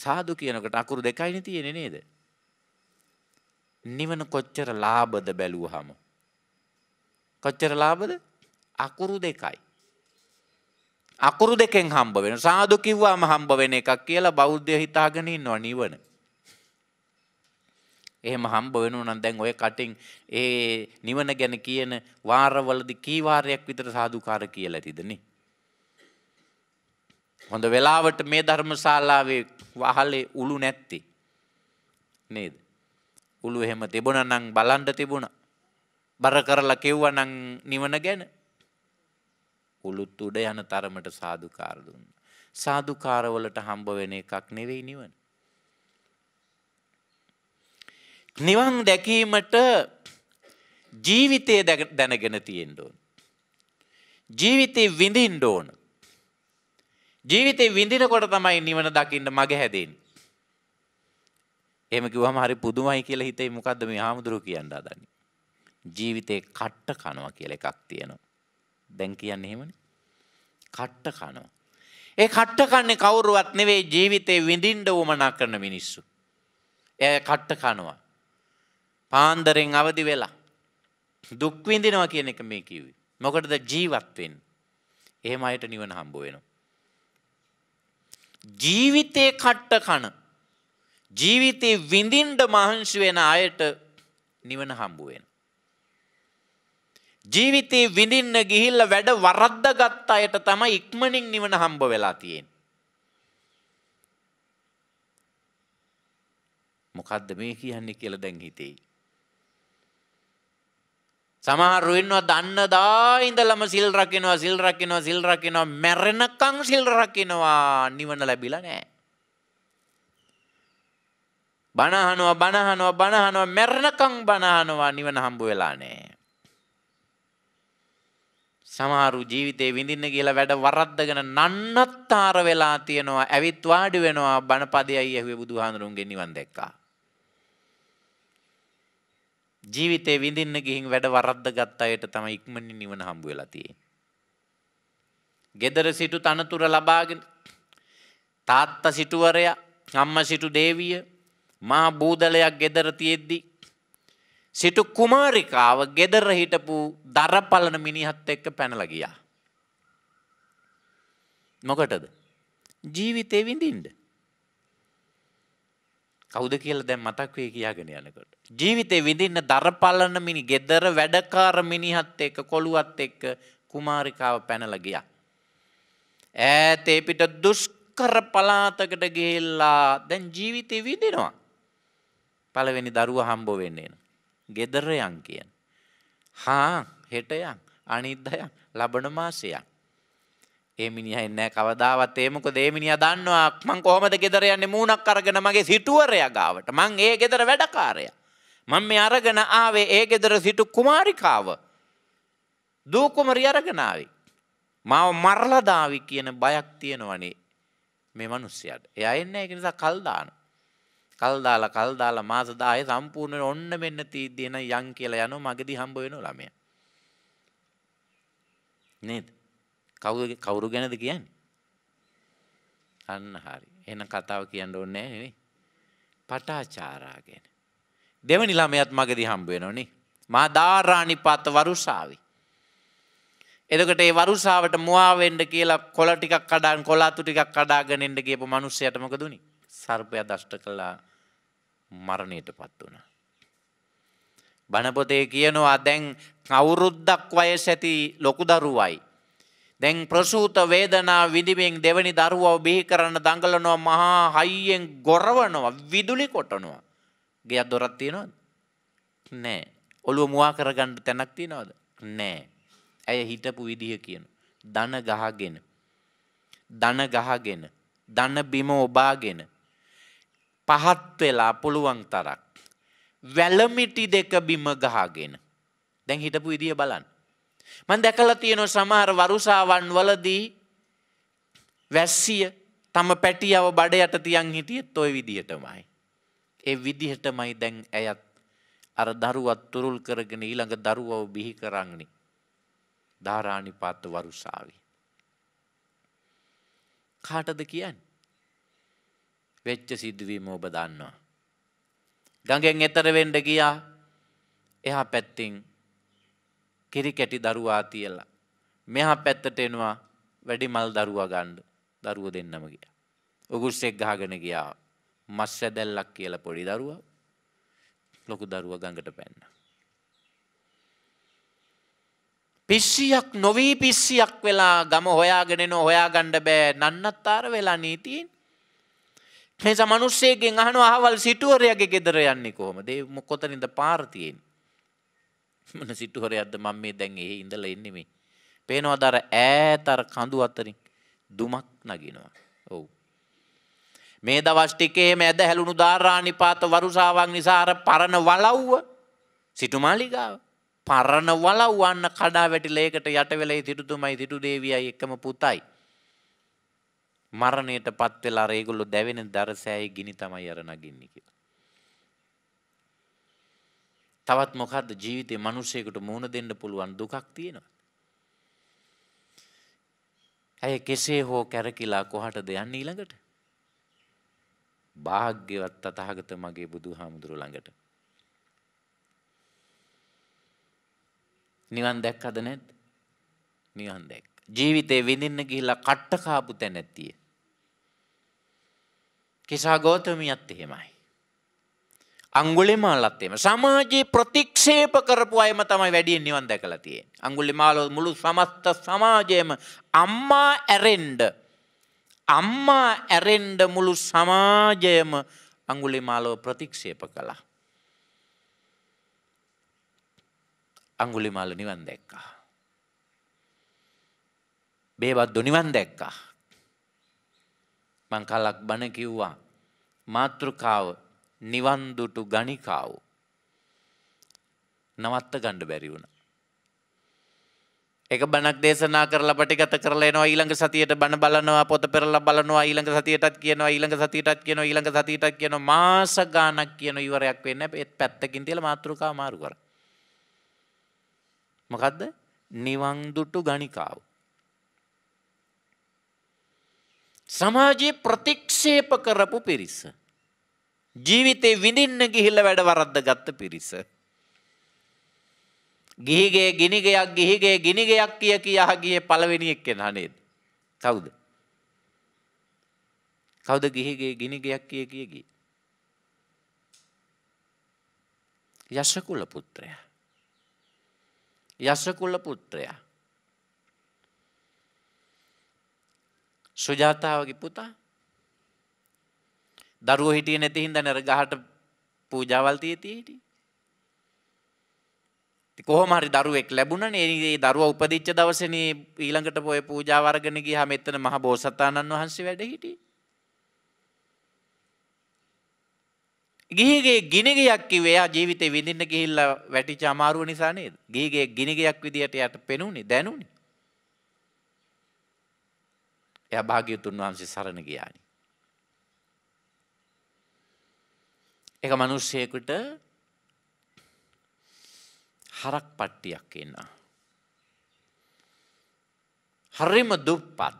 සාදු කියනකට අකුරු දෙකයින තියෙන නේද. නිවන කොච්චර ලාබද බැලූහම. කොච්චර ලාබද අකුරු දෙකයි. අකුරු දෙකෙන් හම්බ වෙන සාදු කිව්වාම හම්බ වෙන එකක් කියලා බෞද්ධය හිතාගෙන ඉන්නවා නිවන. එහෙම හම්බ වෙනු නම් දැන් ඔය කටින් ඒ නිවන ගැන කියන වාරවලදී කී වාරයක් විතර සාදුකාර කියලා ඇතිද නේ? හොඳ වෙලාවට මේ ධර්මශාලාවේ වහලේ උළු නැත්තේ. නේද. උළු එහෙම තිබුණ නං බලන්ඩ තිබුණ. බර කරලා කෙව්ව නං නිවන ගැන. උළුත් උඩ යන තරමට සාධකාර දුන්න. සාධකාරවලට හම්බ වෙන එකක් නෙවෙයි නිවන. නිවන් දැකීමට ජීවිතය දැනගෙන තියෙන්ඩ ඕන. ජීවිතය විඳින්ඩ ඕන. ජීවිතේ විඳිනකොට තමයි නිවන දකින්න මග හැදෙන්නේ. එහෙම කිව්වම හරි පුදුමයි කියලා හිතේ මොකද්ද මේ ආමුදුරු කියන්න හදන්නේ. ජීවිතේ කට්ට කනවා කියලා එකක් තියෙනවා. දැන් කියන්නේ එහෙමනේ. කට්ට කනවා. ඒ කට්ට කන්නේ කවුරුවත් නෙවෙයි ජීවිතේ විඳින්න උවමනා කරන මිනිස්සු. එයා කට්ට කනවා. පාන්දරෙන් අවදි වෙලා දුක් විඳිනවා කියන එක මේ කිව්වේ. මොකටද ජීවත් වෙන්නේ? එහෙම අයට නිවන හම්බ වෙනවා. ජීවිතේ කට්ට කන ජීවිතේ විඳින්ඩ මහන්සි වෙන අයට නිවන හම්බුවෙන්. ජීවිතේ විඳින්න ගිහිල්ල වැඩ වරද්ද ගත්ත අයට තම ඉක්මනින් නිවන හම්බ වෙලා තියෙන්. මොකක්ද මේ කියන්නේ කියල දැන් හිතෙයි. සමහර වෙන්නවා දන්නදා ඉඳලම සිල් රකින්නවා සිල් රකින්නවා සිල් රකින්නවා මැරෙනකන් සිල් රකින්නවා නිවන ලැබිලා නැහැ. බනහනවා බනහනවා බනහනවා මැරෙනකන් බනහනවා නිවන හම්බ වෙලා නැහැ. සමහරු ජීවිතේ විඳින්න කියලා වැඩ වරද්දගෙන නන්නත්තර වෙලා තියෙනවා ඇවිත් වාඩි වෙනවා බණපදයයි ඇහුවේ බුදුහාඳුරුන්ගේ නිවන් දැක්කා. ජීවිතේ විඳින්න ගිහින් වැඩ වරද්ද ගත් අයට තමයි ඉක්මනින් නිවන හම්බ වෙලා තියෙන්නේ. gedara situ තනතුර ලබාගෙන තාත්තා සිටුවරයා අම්මා සිටු දේවිය මා බූදලයක් gedara තියෙද්දි සිටු කුමාරිකාව gedara හිටපු දරපලන මිනිහත් එක්ක පැනලා ගියා. මොකටද? ජීවිතේ විඳින්න. කවුද කියලා දැන් මතක් වේ කියාගෙන යනකොට. ජීවිතේ විඳින්න දරපලන මිනි ගෙදර වැඩකාර මිනිහත් එක්ක කොළුවත් එක්ක කුමාරිකාව පැනලා ගියා. ඈත ඒ පිට දුෂ්කර පළාතකට ගිහිල්ලා දැන් ජීවිතේ විඳිනවා. පළවෙනි දරුවා හම්බ වෙන්නේ න ะ. ගෙදර යන් කියන. හා හෙට යන් අනිද්දා යන් ලබන මාසේ යන්. ඒ මිනිහා එන්නේ නැහැ කවදාවත් ඒ මොකද ඒ මිනිහා දන්නවා මං කොහොමද ගෙදර යන්නේ මූණක් අරගෙන මගේ සිටුවරයා ගාවට මං ඒ ගෙදර වැඩකාරයා මං මේ අරගෙන ආවේ ඒ ගෙදර සිටු කුමාරිකාව දූ කුමරිය අරගෙන ආවේ මාව මරලා දාවි කියන බයක් තියෙනවනේ මේ මිනිස්සයාට එයා එන්නේ ඒක නිසා කල් දානවා කල් දාලා කල් දාලා මාස 10 සම්පූර්ණ ඔන්න මෙන්න තීද්දී එන යන් කියලා යනවා මගදී හම්බ වෙනවා ළමයා නේද කවුද කවුරු ගැනද කියන්නේ? අන්න හරි. එහෙනම් කතාව කියන්න ඕනේ නෑ නෙවෙයි. පටාචාරා ගැන. දෙවනි ළමයාත් මගදී හම්බ වෙනවා නේ. මා ධාරානිපාත වරුසාවි. එතකොට ඒ වරුසාවට මුවා වෙන්න කියලා කොළ ටිකක් කඩන් කොළ අතු ටිකක් කඩාගෙන ඉන්න ගියපු මිනිස්සයාට මොකද උනේ? සර්පයා දෂ්ට කළා මරණයටපත් වුණා. බණ පොතේ කියනවා දැන් අවුරුද්දක් වයස ඇති ලොකු දරුවයි දැන් ප්‍රසූත වේදනා විඳිමින් දෙවනි දරුවව බිහි කරන්න දඟලනවා මහා හයියෙන් ගොරවනවා විදුලි කොටනවා. ගෙයක් දොරක් තියෙනවද? නෑ. ඔළුව මුවා කරගන්න තැනක් තියෙනවද? නෑ. ඇය හිතපු විදිහ කියන. දන ගහගෙන. දන ගහගෙන. දන බිම ඔබාගෙන. පහත් වෙලා පුළුවන් තරක්. වැලමිටි දෙක බිම ගහගෙන. දැන් හිටපු විදිහ බලන්න. මං දැකලා තියෙනවා සමහර වරුසාවන් වලදී වැස්සිය තම පැටියව බඩ යට තියන් හිටියෙත් ওই විදිහටමයි. ඒ විදිහටමයි දැන් ඇයත් අර දරුවත් තුරුල් කරගෙන ඊළඟ දරුවව බිහි කරන්නේ. ධාරානිපාත වරුසාවේ. කාටද කියන්නේ? වෙච්ච සිදුවීම ඔබ දන්නවා. ගඟෙන් එතර වෙන්න ගියා. එහා පැත්තෙන් කිරි කැටි දරුවා තියලා. මෙහා පැත්තට එනවා වැඩි මල් දරුවා ගණ්ඩ දරුව දෙන්නම ගිය. උගුස්සෙක් ගහගෙන ගියා මස් ඇදැල්ලක් කියල පොඩි දරුවා ලොකු දරුව ගඟට පැන්න. පිස්සියක් නොවී පිස්සියක් වෙලා ගම හොයාගෙනෙන හොයා ගණ්ඩ බෑ නන්නත්තාර වෙලා නීතිීන් මේ සමනුස්සේගෙන් අහනු අහවල් සිටුවරයගේ ගෙදර යන්නේ කොහොම දේ මොකොතනින්ද පාර්තියෙන්. මොන සිටුවරයක්ද මම මේ දැන් ඒ ඉඳලා එන්නේ මේ. පේනවද අර ඈත අර කඳු අතරින් දුමක් නගිනවා. ඔව්. මේ දවස් ටිකේ මැද හැලුණු ධාරානිපාත වරුසාවන් නිසා අර පරණ වලව්ව සිටුමාලිගාව පරණ වලව් අන්න කඩා වැටිලා ඒකට යට වෙලා ඒ තිටුතුමයි තිටු දේවියයි එකම පුතයි. මරණයට පත් වෙලා අර ඒගොල්ලෝ දැවෙන දරසෑයි ගිනි තමයි අර නගින්නේ කියලා. තවත් මොකක්ද ජීවිතේ මිනිසෙකුට මුණ දෙන්න පුළුවන් දුකක් තියෙනවා. ඇය කෙසේ හෝ කැරකිලා කොහටද යන්නේ ඊළඟට? භාග්‍යවත් තථාගත මගේ බුදුහාමුදුරුව ළඟට. නිවන් දැක්කද නැද්ද? නිවන් දැක්ක. ජීවිතේ විඳින්න ගිහිල්ලා කට්ට කාපු තැනැත්තිය. කිසා ගෞතමියත් එහෙමයි. අංගුලිමාලත්තේම සමාජයේ ප්‍රතික්ෂේප කරපු අයම තමයි වැඩියෙන් නිවන් දැකලා තියෙන්නේ. අංගුලිමාලෝ මුළු සමස්ත සමාජයම අම්මා ඇරෙන්න අම්මා ඇරෙන්න මුළු සමාජයම අංගුලිමාලෝ ප්‍රතික්ෂේප කළා. අංගුලිමාල නිවන් දැක්කා. බේබද්දු නිවන් දැක්කා. මං කලක් බණ කිව්වා. මාත්‍රකාව නිවන් දුටු ගණිකාව නවත්ත ගන්න බැරි වුණා. එක බණක් දේශනා කරලා පිටිගත කරලා එනවා ඊළඟ සතියට බණ බලනවා පොත පෙරලා බලනවා ඊළඟ සතියටත් කියනවා ඊළඟ සතියටත් කියනවා ඊළඟ සතියටත් කියනවා මාස ගාණක් කියන ඉවරයක් වෙන්නේ නැහැ ඒත් පැත්තකින් තියලා මාත්‍රිකාව මාරු කරා. මොකද්ද? නිවන් දුටු ගණිකාව. සමාජයේ ප්‍රතික්ෂේප කරපු පිරිස. ජීවිතේ විඳින්න ගිහිල්ල වැඩ වරද්ද ගත්ත පිරිස. ගිහිගේ ගිනිගයක් ගිහිගේ ගිනිගයක් කිය කියා ගිය පළවෙනියෙක් කෙනා නේද? කවුද? කවුද ගිහිගේ ගිනිගයක් කිය කිය ගියේ? යශකුල පුත්‍රයා. යශකුල පුත්‍රයා. සුජාතාවගේ පුතා දරුව හිටිය නැති හින්දා නර ගහට පූජාවල් තියෙති හිටියේ. කොහොම හරි දරුවෙක් ලැබුණනේ ඒ දරුවා උපදිච්ච දවසේනේ ඊළඟට ඔය පූජාව අරගෙන ගියාම එතන මහ බෝසතාණන් වහන්සේ වැඩ හිටියේ. ගිහිගේ ගිනිගයක් කිව්වේ එයා ජීවිතේ විඳින්න ගිහිල්ලා වැටිච්ච අමාරුව නිසා නේද? ගිහිගේ ගිනිගයක් විදියට යට පෙනුනේ, දැනුනේ. එයා භාග්‍යතුන් වහන්සේ සරණ ගියානි. එක මනුෂ්‍යයකුට හරක් පට්ටියක් එන්න. හරිම දුප්පත්.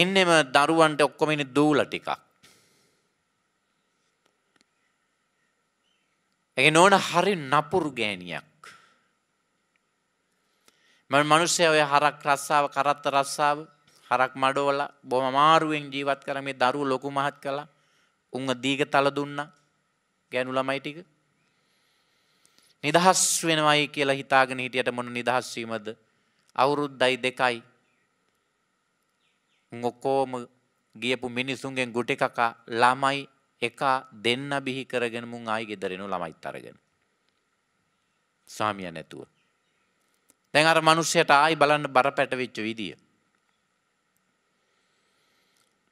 එන්නෙම දරුවන්ට ඔක්කොමනි දූල ටිකක්. ඒ නෝන හරි නපුරු ගෑනියක්. මම මිනිස්සය ඔය හරක් රස්සාව කරත්ත රස්සාව හරක් මඩවල බොහොම අමාරුවෙන් ජීවත් කර මේ දරුවෝ ලොකු මහත් කළා. උංග දීග තල දුන්න ගෑනු ළමයි ටික නිදහස් වෙනවයි කියලා හිතාගෙන හිටියට මොන නිදහස් වීමද අවුරුද්දයි දෙකයි ඔක්කෝම ගියපු මිනිසුන්ගෙන් ගුටි කකා ළමයි එක දෙන්න බිහි කරගෙන මුන් ආයි ගෙදරෙනු ළමයිත් අරගෙන ස්වාමියා නැතුව දැන් අර මිනිස්සයාට ආයි බලන්න බරපැට වෙච්ච විදිය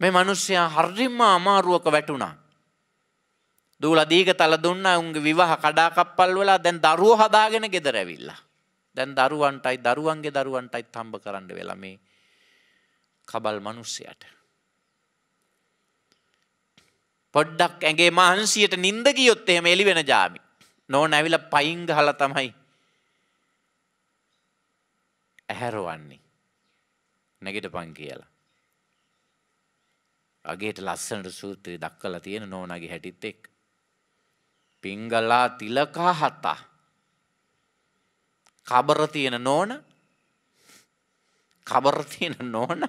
මේ මිනිස්සයා හරිම අමාරුවක වැටුණා. දූලා දීගතල දුන්නා උන්ගේ විවාහ කඩාකප්පල් වෙලා දැන් දරුවෝ හදාගෙන ගෙදර ඇවිල්ලා. දැන් දරුවන්ටයි දරුවන්ගේ දරුවන්ටයි හම්බ කරන්න වෙලා මේ කබල් මිනිස්සයාට. පොඩ්ඩක් ඇගේ මහන්සියට නින්ද ගියොත් එහෙම එළි වෙන ජාමි. නෝන ඇවිල්ලා පයින් ගහලා තමයි ඇහැරවන්නේ. නැගිටපන් කියලා. අගේට ලස්සනට සූත්‍රය දක්කලා තියෙන නෝනගේ හැටිත් එක්. පිංගලා තිලකා හතා. කබර තියෙන නෝන කබර තියෙන නෝන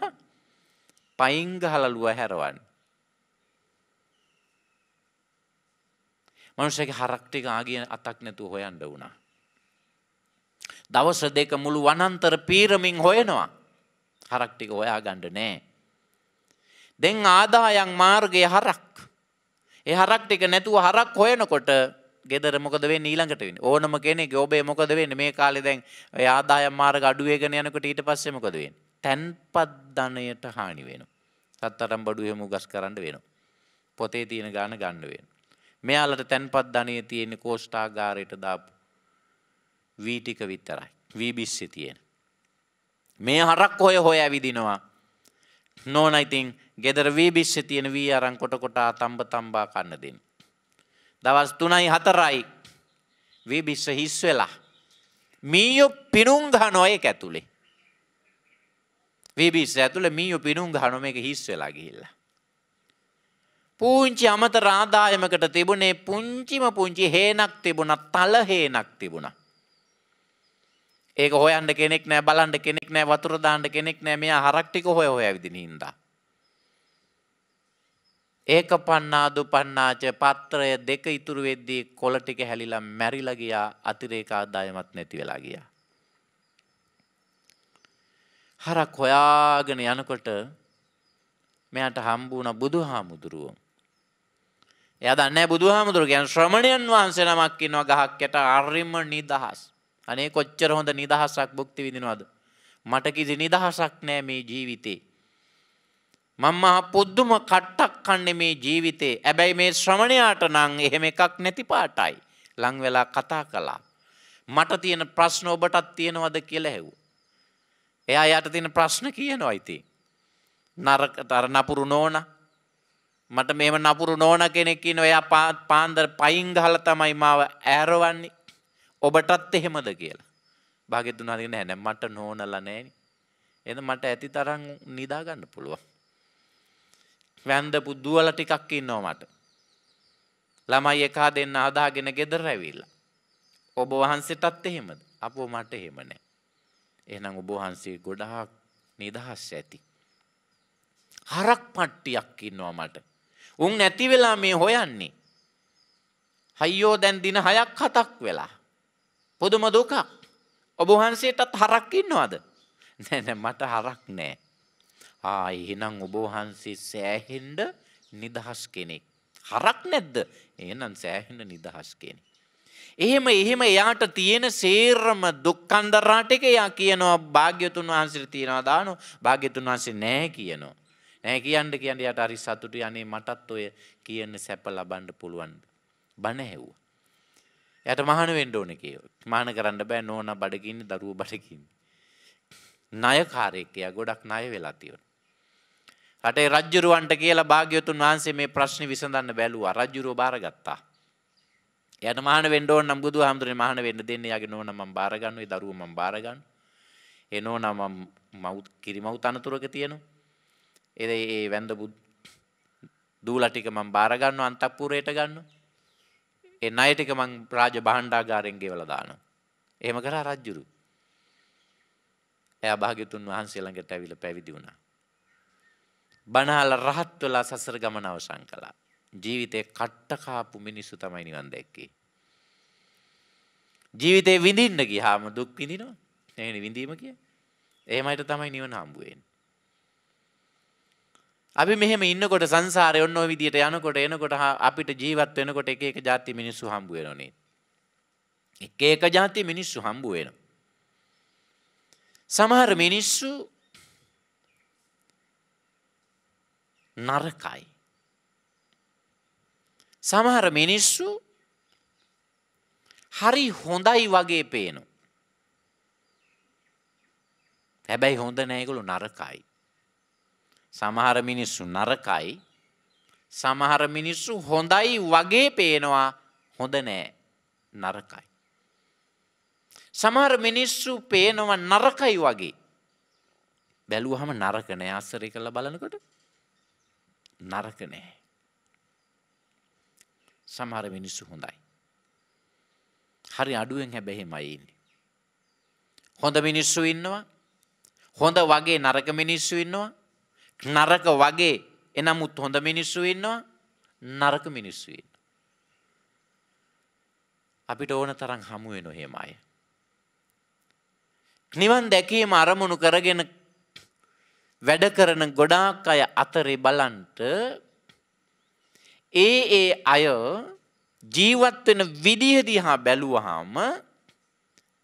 පයින් ගහලා ලුව හැරවන්න. මනුස්සයගේ හරක් ටික ආගිය අතක් නැතුව හොයන්න වුණා. දවස් දෙක මුළු වනාන්තර පීරමින් හොයනවා. හරක් ටික හොයාගන්න නෑ. දැන් ආදායම් මාර්ගයේ හරක්. ඒ හරක් ටික නැතුව හරක් හොයනකොට ගෙදර මොකද වෙන්නේ ඊළඟට වෙන්නේ? ඕනම කෙනෙක්ගේ ඔබේ මොකද වෙන්නේ? මේ කාලේ දැන් ඔය ආදායම් මාර්ග අඩු වෙගෙන යනකොට ඊට පස්සේ මොකද වෙන්නේ? තැන්පත් ධනයට හානි වෙනවා. සත්තරම් බඩු එහෙම උගස් කරන්න වෙනවා. පොතේ තියෙන ගාන ගන්න වෙනවා. මෙයාලට තැන්පත් ධනය තියෙන්නේ කෝෂ්ඨාගාරයට දාපු වී ටික විතරයි. වී බිස්සේ තියෙන. මේ හරක් හොය හොය ඇවිදිනවා. නෝනා ඉතින් ගෙදර වී බිස්සෙ තියෙන වී අරන් කොට කොටා තම්බ තම්බා කන්න දෙන්න. දවස් තුනයි හතරයි වී බිස්ස හිස් වෙලා. මීයෝ පිනුම් ගහනවා ඒක ඇතුලේ. වී බිස්ස ඇතුලේ මීයෝ පිනුම් ගහනවා මේක හිස් වෙලා ගිහිල්ලා. පුංචි අමතර ආදායමකට තිබුණේ පුංචිම පුංචි හේනක් තිබුණා තල හේනක් තිබුණා. ඒක හොයන්න කෙනෙක් නෑ බලන්න කෙනෙක් නෑ වතුර දාන්න කෙනෙක් නෑ මෙයා හරක් ටික හොය හොය විදිහින් ඉඳා. ඒක පන්නා දුපන්නාච පත්‍රය දෙක ඉතුරු වෙද්දී කොළ ටික හැලිලා මැරිලා ගියා අතිරේක ආදායමක් නැති වෙලා ගියා. හරක් හොයාගෙන යනකොට මෙයාට හම්බ වුණා බුදුහාමුදුරුවෝ. එයා දන්නේ බුදුහාමුදුරුවෝ කියන්නේ ශ්‍රමණයන් වහන්සේ නමක් ඉන්නවා ගහක් යට අරිම නිදහස්. අනේ කොච්චර හොඳ නිදහසක් භුක්ති විඳිනවද? මට කිසි නිදහසක් නෑ මේ ජීවිතේ. මම පුද්දුම කට්ටක් කන්නේ මේ ජීවිතේ. හැබැයි මේ ශ්‍රමණයාට නම් එහෙම එකක් නැති පාටයි. ලං වෙලා කතා කළා. මට තියෙන ප්‍රශ්න ඔබටත් තියෙනවද කියලා ඇහුවා. එයා යට තියෙන ප්‍රශ්න කියනවා ඉතින්. නරකට අර නපුරු නෝනා මට මෙහෙම නපුරු නෝන කෙනෙක් ඉන්න එයා පාන්දර පයින් ගහලා තමයි මාව ඇරවන්නේ. ඔබටත් එහෙමද කියලා. භාග්‍යතුන් හරි නෑ නෑ මට නෝනලා නෑනේ. එහෙනම් මට ඇති තරම් නිදා ගන්න පුළුවන්. වැන්දපු දුවල ටිකක් ඉන්නවා මට. ළමයි එකා දෙන්න අදාගෙන ගෙදර ඇවිල්ලා. ඔබ වහන්සේටත් එහෙමද? අපෝ මට එහෙම නෑ. එහෙනම් ඔබ වහන්සේ ගොඩාක් නිදහස් ඇති. හරක් පට්ටියක් ඉන්නවා මට. උන් නැති වෙලා මේ හොයන්නේ. හයියෝ දැන් දින 6ක් 7ක් වෙලා. පොදුම දුකක්. ඔබ වහන්සේටත් හරක් ඉන්නවද? නෑ නෑ මට හරක් නෑ. ආ එහෙනම් ඔබ වහන්සේ සෑහෙන්න නිදහස් කෙනෙක්. හරක් නැද්ද? එහෙනම් සෑහෙන්න නිදහස් කෙනෙක්. එහෙම එහෙම එයාට තියෙන සේරම දුක්ඛන්දරාට එක එයා කියනවා භාග්‍යතුන් වහන්සේට තියනවා දානවා භාග්‍යතුන් වහන්සේ නැහැ කියනවා. නැහැ කියන්න කියන්න එයාට හරි සතුටුයි අනේ මටත් ඔය කියන සැප ලබන්න පුළුවන්. බණ ඇහුවා. එයාට මහාන වෙන්න ඕනේ කියලා. මහාන කරන්න බෑ නෝනා බඩගින්නේ දරුවෝ බඩගින්නේ. ණයකාරයෙක් එයා ගොඩක් ණය වෙලා තියෙනවා. රටේ රජ්ජුරුවන්ට කියලා භාග්‍යවතුන් වහන්සේ මේ ප්‍රශ්නේ විසඳන්න බැලුවා. රජ්ජුරුව බාරගත්තා. එයාට මහාන වෙන්න ඕන නම් බුදුහාමුදුරනේ මහාන වෙන්න දෙන්නේ. යාගේ නෝන මම බාර ගන්නවා. ඒ දරුවෝ මම බාර ගන්නවා. ඒ නෝන මම මව් කිරි මව් තනතුරක තියෙනවා. ඒ ඒ වැන්ද දූලා ටික මම බාර ගන්නවා අන්තපුරයට ගන්නවා. ඒ ණය ටික මම රාජ භාණ්ඩාගාරයෙන් ගෙවලා දානවා. එහෙම කරා රජ්ජුරුව එයා භාග්‍යතුන් වහන්සේ ළඟට ඇවිල්ලා පැවිදි වුණා. බනහල රහත් වෙලා සසර ගමන අවසන් කළා. ජීවිතේ කට්ට කාපු මිනිස්සු තමයි නිවන් දැක්කේ. ජීවිතේ විඳින්න ගියාම දුක් විඳිනවා. එහෙනේ විඳීම කිය. එහෙමයිට තමයි නිවන හම්බ වෙන්නේ. අපි මෙහෙම ඉන්නකොට සංසාරේ ඔන්න ඔය විදියට යනකොට එනකොට අපිට ජීවත් වෙනකොට එක එක જાති මිනිස්සු හම්බ වෙනෝනේ. එක එක જાති මිනිස්සු හම්බ වෙනවා. සමහර මිනිස්සු නරකයි. සමහර මිනිස්සු හරි හොඳයි වගේ පේනු. හැබැයි හොඳ නෑගොලු නරකයි. සමහර මිනිස්සු නරකයි සමහර මිනිස්සු හොඳයි වගේ පේනවා හොඳ නෑ නරකයි. සමහර මිනිස්සු පේනවා නරකයි වගේ. බැලුවහම නරකනෑ අස්සරය කළ බලනකොට නරක නැහැ. සමහර මිනිස්සු හොඳයි. හරි අඩුවෙන් හැබැයි එහෙමයි ඉන්නේ. හොඳ මිනිස්සු ඉන්නවා. හොඳ වගේ නරක මිනිස්සු ඉන්නවා. නරක වගේ එනමුත් හොඳ මිනිස්සු ඉන්නවා. නරක මිනිස්සු ඉන්නවා. අපිට ඕන තරම් හමු වෙන එහෙම අය. නිවන් දැකීම අරමුණු කරගෙන වැඩ කරන ගොඩාක් අය අතරේ බලන්ට ඒ ඒ අය ජීවත් වෙන විදිහ දිහා බැලුවාම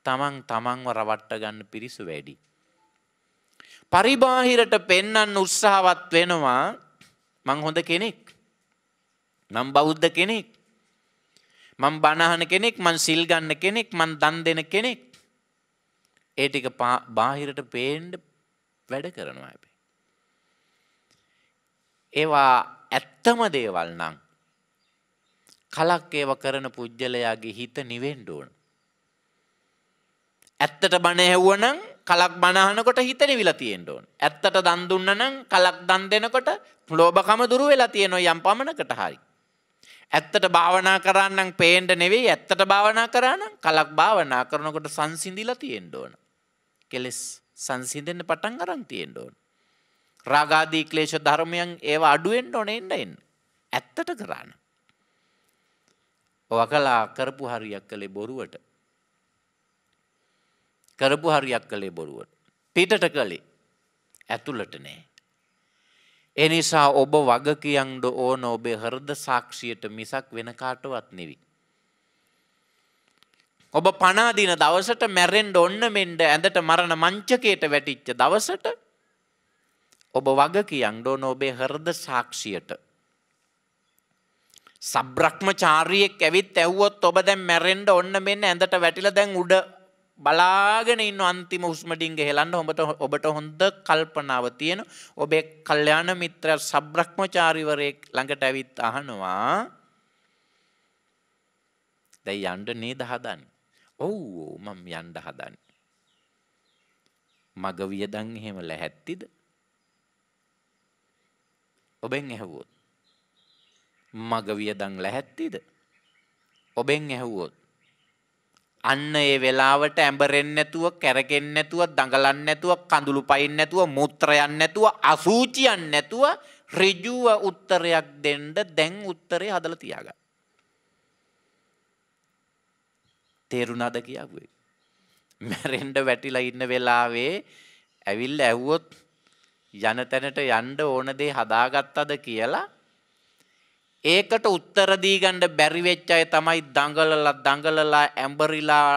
තමන් තමන්ව රවට්ට ගන්න පිරිසු වැඩි. පරිබාහිරට පෙන්වන්න උත්සාහවත් වෙනවා මං හොඳ කෙනෙක්. මං බෞද්ධ කෙනෙක්. මං බණහන කෙනෙක්, මං සිල් ගන්න කෙනෙක්, මං දන් දෙන කෙනෙක්. ඒ ටික බාහිරට පේන්න වැඩ කරනවා හැබැයි. ඒවා ඇත්තම දේවල් නම් කලක් ඒව කරන පුද්ගලයාගේ හිත නිවෙන්න ඕන. ඇත්තට බණ ඇහුවනම් කලක් බණහනකොට හිත නිවිලා තියෙන්න ඕන. ඇත්තට දන් දුන්නනම් කලක් දන් දෙනකොට ලෝභකම දුරු වෙලා තියෙනවා යම් පමණකට හරි. ඇත්තට භාවනා කරන්නම් පේන්න නෙවෙයි ඇත්තට භාවනා කරානම් කලක් භාවනා කරනකොට සංසිඳිලා තියෙන්න ඕන. කෙලස් සංසිදෙන්න්න පටන් අරන් තියෙන්ට ඕන. රාගාදී ක්ලේෂ ධර්මයන් ඒවා අඩුවෙන්ට ඕන එන්න එන්න. ඇත්තට කරන්න. වකලා කරපු හරියක් කළේ බොරුවට. කරපු හරියක් කළේ බොරුවට. පිටට කළේ ඇතුළට නෑ. එනිසා ඔබ වග කියන්ඩ ඕන ඔබේ හරද සාක්ෂියට මිසක් වෙන කාටවත් නෙවී. ඔබ පනාදින දවසට මැරෙන්ඩ ඔන්න මෙන්ඩ ඇඳට මරණ මංචකයට වැටිච්ච දවසට ඔබ වග කියන්න ඕන ඔබේ හරද සාක්ෂියට. සබ්‍රක්්මචාරියෙක් ඇවිත් ඇව්වොත් ඔබ දැන් මැරෙන්ඩ ඔන්න මෙන්න ඇඳට වැටිල දැන් උඩ බලාගෙන ඉන්න අන්තිම උස්මටින්ග හෙලන්න හොඹට ඔබට හොඳ කල්පනාව තියෙන ඔබේ කල්්‍යයාන මිත්‍ර සබ්‍රක්්මචාරිවරයෙක් ළඟට ඇවිත් අහනවා දැයි අන්ඩ නේ දහදන්න. ඔව් මම යන්න හදන්නේ. මග වියදම් එහෙම ලැහැත්තිද? ඔබෙන් ඇහුවොත්. මග වියදම් ලැහැත්තිද? ඔබෙන් ඇහුවොත්. අන්න ඒ වෙලාවට ඇඹරෙන්නේ නැතුව, කැරකෙන්නේ නැතුව, දඟලන්නේ නැතුව, කඳුළු පයින් නැතුව, මුත්‍රයන් නැතුව, අසූචියන් නැතුව ඍජුව උත්තරයක් දෙන්න දැන් උත්තරේ හදලා තියාගන්න. තේරුණාද කියාවේ. මැරෙන්ඩ වැටිලා ඉන්න වෙලාවේ ඇවිල් ඇව්වොත් යනතැනට යන්ඩ ඕනදේ හදාගත්තද කියලා ඒකට උත්තරදීගණ්ඩ බැරිවෙච්ච අය තමයි දඟලලා දඟලලා ඇම්බරිලා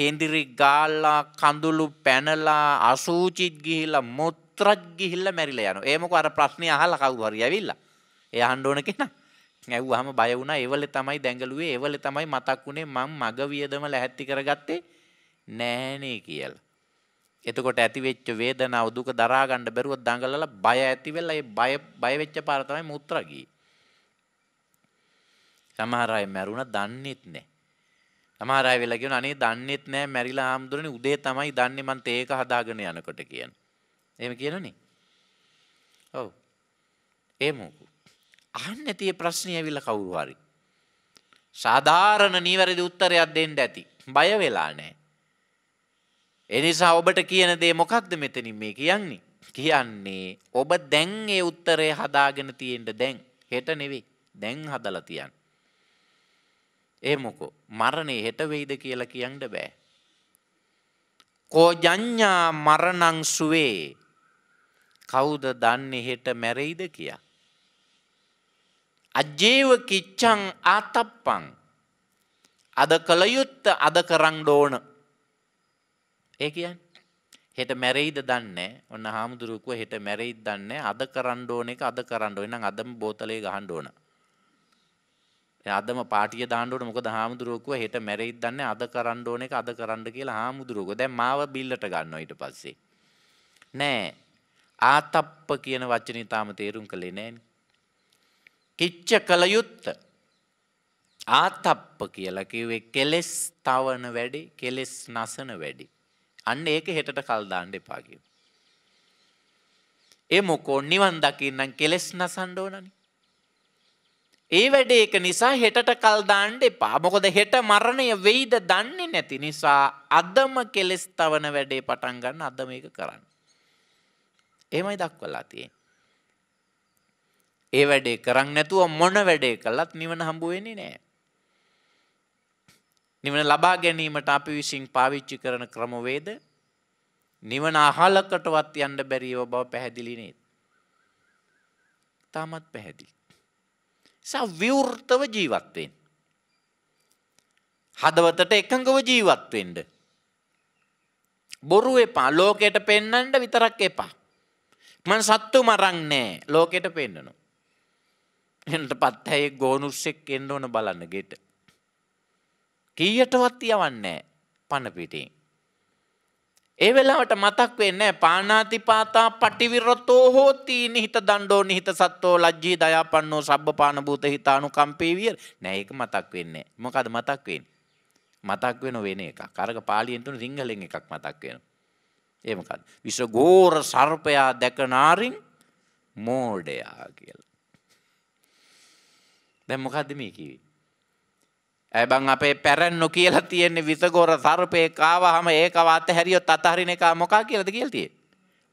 කෙන්දිරි ගාල්ලා කඳුළු පැනලා අසූචිත් ගිහිල මුත්‍රජ් ගිහිල්ල මැරිල යන ඒමක අර ප්‍රශ්නය අහල කවුවරිය ඇවිල්ලා ඒ හන්ඩෝන කෙනා ඇව්වහම බය වුණා ඒවල තමයි දැඟලුවේ ඒවල තමයි මතක් වුණේ මං මග වියදම ලැහැත්ති කරගත්තේ නෑනේ කියලා. එතකොට ඇතිවෙච්ච වේදනාව දුක දරා ගන්න බැරුව දඟලලා බය ඇති වෙලා ඒ බය බය වෙච්ච පාර තමයි මුත්‍රා ගියේ. සමහර අය මැරුණා දන්නේත් නෑ. සමහර අය වෙලා කියන අනේ දන්නේත් නෑ මැරිලා ආම්දුරනේ උදේ තමයි දන්නේ මං තේක හදාගෙන යනකොට කියන. එහෙම කියනනේ. ඔව්. ඒ මොකද? අහන්න ඇතිය ප්‍රශ්නය ඇවිල්ල කවුරු හරි. සාධාරණ නීවැරදි උත්තරයක් දෙන්න ඇති. බය වෙලා නෑ. එනිසා ඔබට කියන දේ මොකක්ද මෙතනින් මේ කියන්නේ. කියන්නේ ඔබ දැන් ඒ උත්තරය හදාගෙන තියෙන්ට දැන් හෙට නෙවෙයි දැන් හදලා තියන්. ඒ මොකෝ මරණේ හෙට වෙයිද කියලා කියන්න බෑ. කෝජඥා මරණං සුවේ කවුද දන්නේ හෙට මැරෙයිද කියා. අජේව කිච්චං ආතප්පං අද කළ යුත්ත අද කරන්න ඕන. ඒ කියන්නේ හෙට මැරෙයිද දන්නේ ඔන්න හාමුදුරුවෝ හෙට මැරෙයිද දන්නේ අද කරන්න ඕන එක අද කරන්න ඕන නම් අදම බෝතලේ ගහන්න ඕන. අදම පාටිය දාන්න ඕන මොකද හාමුදුරුවෝ හෙට මැරෙයිද දන්නේ අද කරන්න ඕන එක අද කරන්න කියලා හාමුදුරුවෝ දැන් මාව බිල්ලට ගන්නවා ඊට පස්සේ. නෑ ආතප්ප කියන වචනේ තාම තේරුම් කළේ නෑනේ. කිච්ච කළ යුත්ත. ආතප්ප කියලා කිව්වේ කෙලෙස් තවන වැඩි කෙලෙස් නසන වැඩි. අන්න ඒක හෙටට කල් දාන්න එපා කියනවා. ඒ මොකෝ නිවන් දකින්නම් කෙලෙස් නසන්න ඕනනේ. ඒ වැඩේ ඒක නිසා හෙටට කල් දාන්න එපා. මොකද හෙට මරණය වෙයිද දන්නේ නැති නිසා අදම කෙලෙස් තවන වැඩේ පටන් ගන්න අද මේක කරන්න. එහෙමයි දක්වලා තියෙන්නේ. ඒ වැඩේ කරන්න නැතුව මොන වැඩේ කළත් නිවන හම්බ වෙන්නේ නැහැ. නිවන ලබා ගැනීමට අපි විසින් පාවිච්චි කරන ක්‍රමවේද නිවන අහලකටවත් යන්න බැරිව බව පැහැදිලි නේද? තාමත් පැහැදිලි. සවිවෘතව ජීවත් වෙන්න. හදවතට එකඟව ජීවත් වෙන්න. බොරු එපා ලෝකයට පෙන්වන්න විතරක් එපා. මං සත්තු මරන්නේ ලෝකෙට පෙන්නනවා. එට පත්හැය ගෝනුස්සෙක් එන්න ඕන බලන්න ගෙට. කීයටවත් යවන්නේ පණපිටින්. ඒ වෙලාවට මතක් වෙන්නේ පානාතිපාතා පටිවිරතෝ හෝති නිහිත දණ්ඩෝ නිහිත සත්තෝ ලජ්ජී දයාපන්නෝ සබ්බපාන භූත හිතානුකම්පේ විය. නෑ ඒක මතක් වෙන්නේ. මොකද මතක් වෙන්නේ? මතක් වෙන වෙන එකක්. අරක පාලියෙන් තුන සිංහලෙන් එකක් මතක් වෙනවා. ඒ මොකද? විශ්ව ගෝර සර්පයා දැක නාරින් මෝඩයා කියලා. දැන් මොකද්ද මේ කිව්වේ? ඇයි බං අපේ පැරන්නෝ කියලා තියෙන්නේ විසගොර සර්පේක ආවහම ඒකව අතහැරියොත් අතහරින එක මොකක් කියලාද කියලා තියෙන්නේ?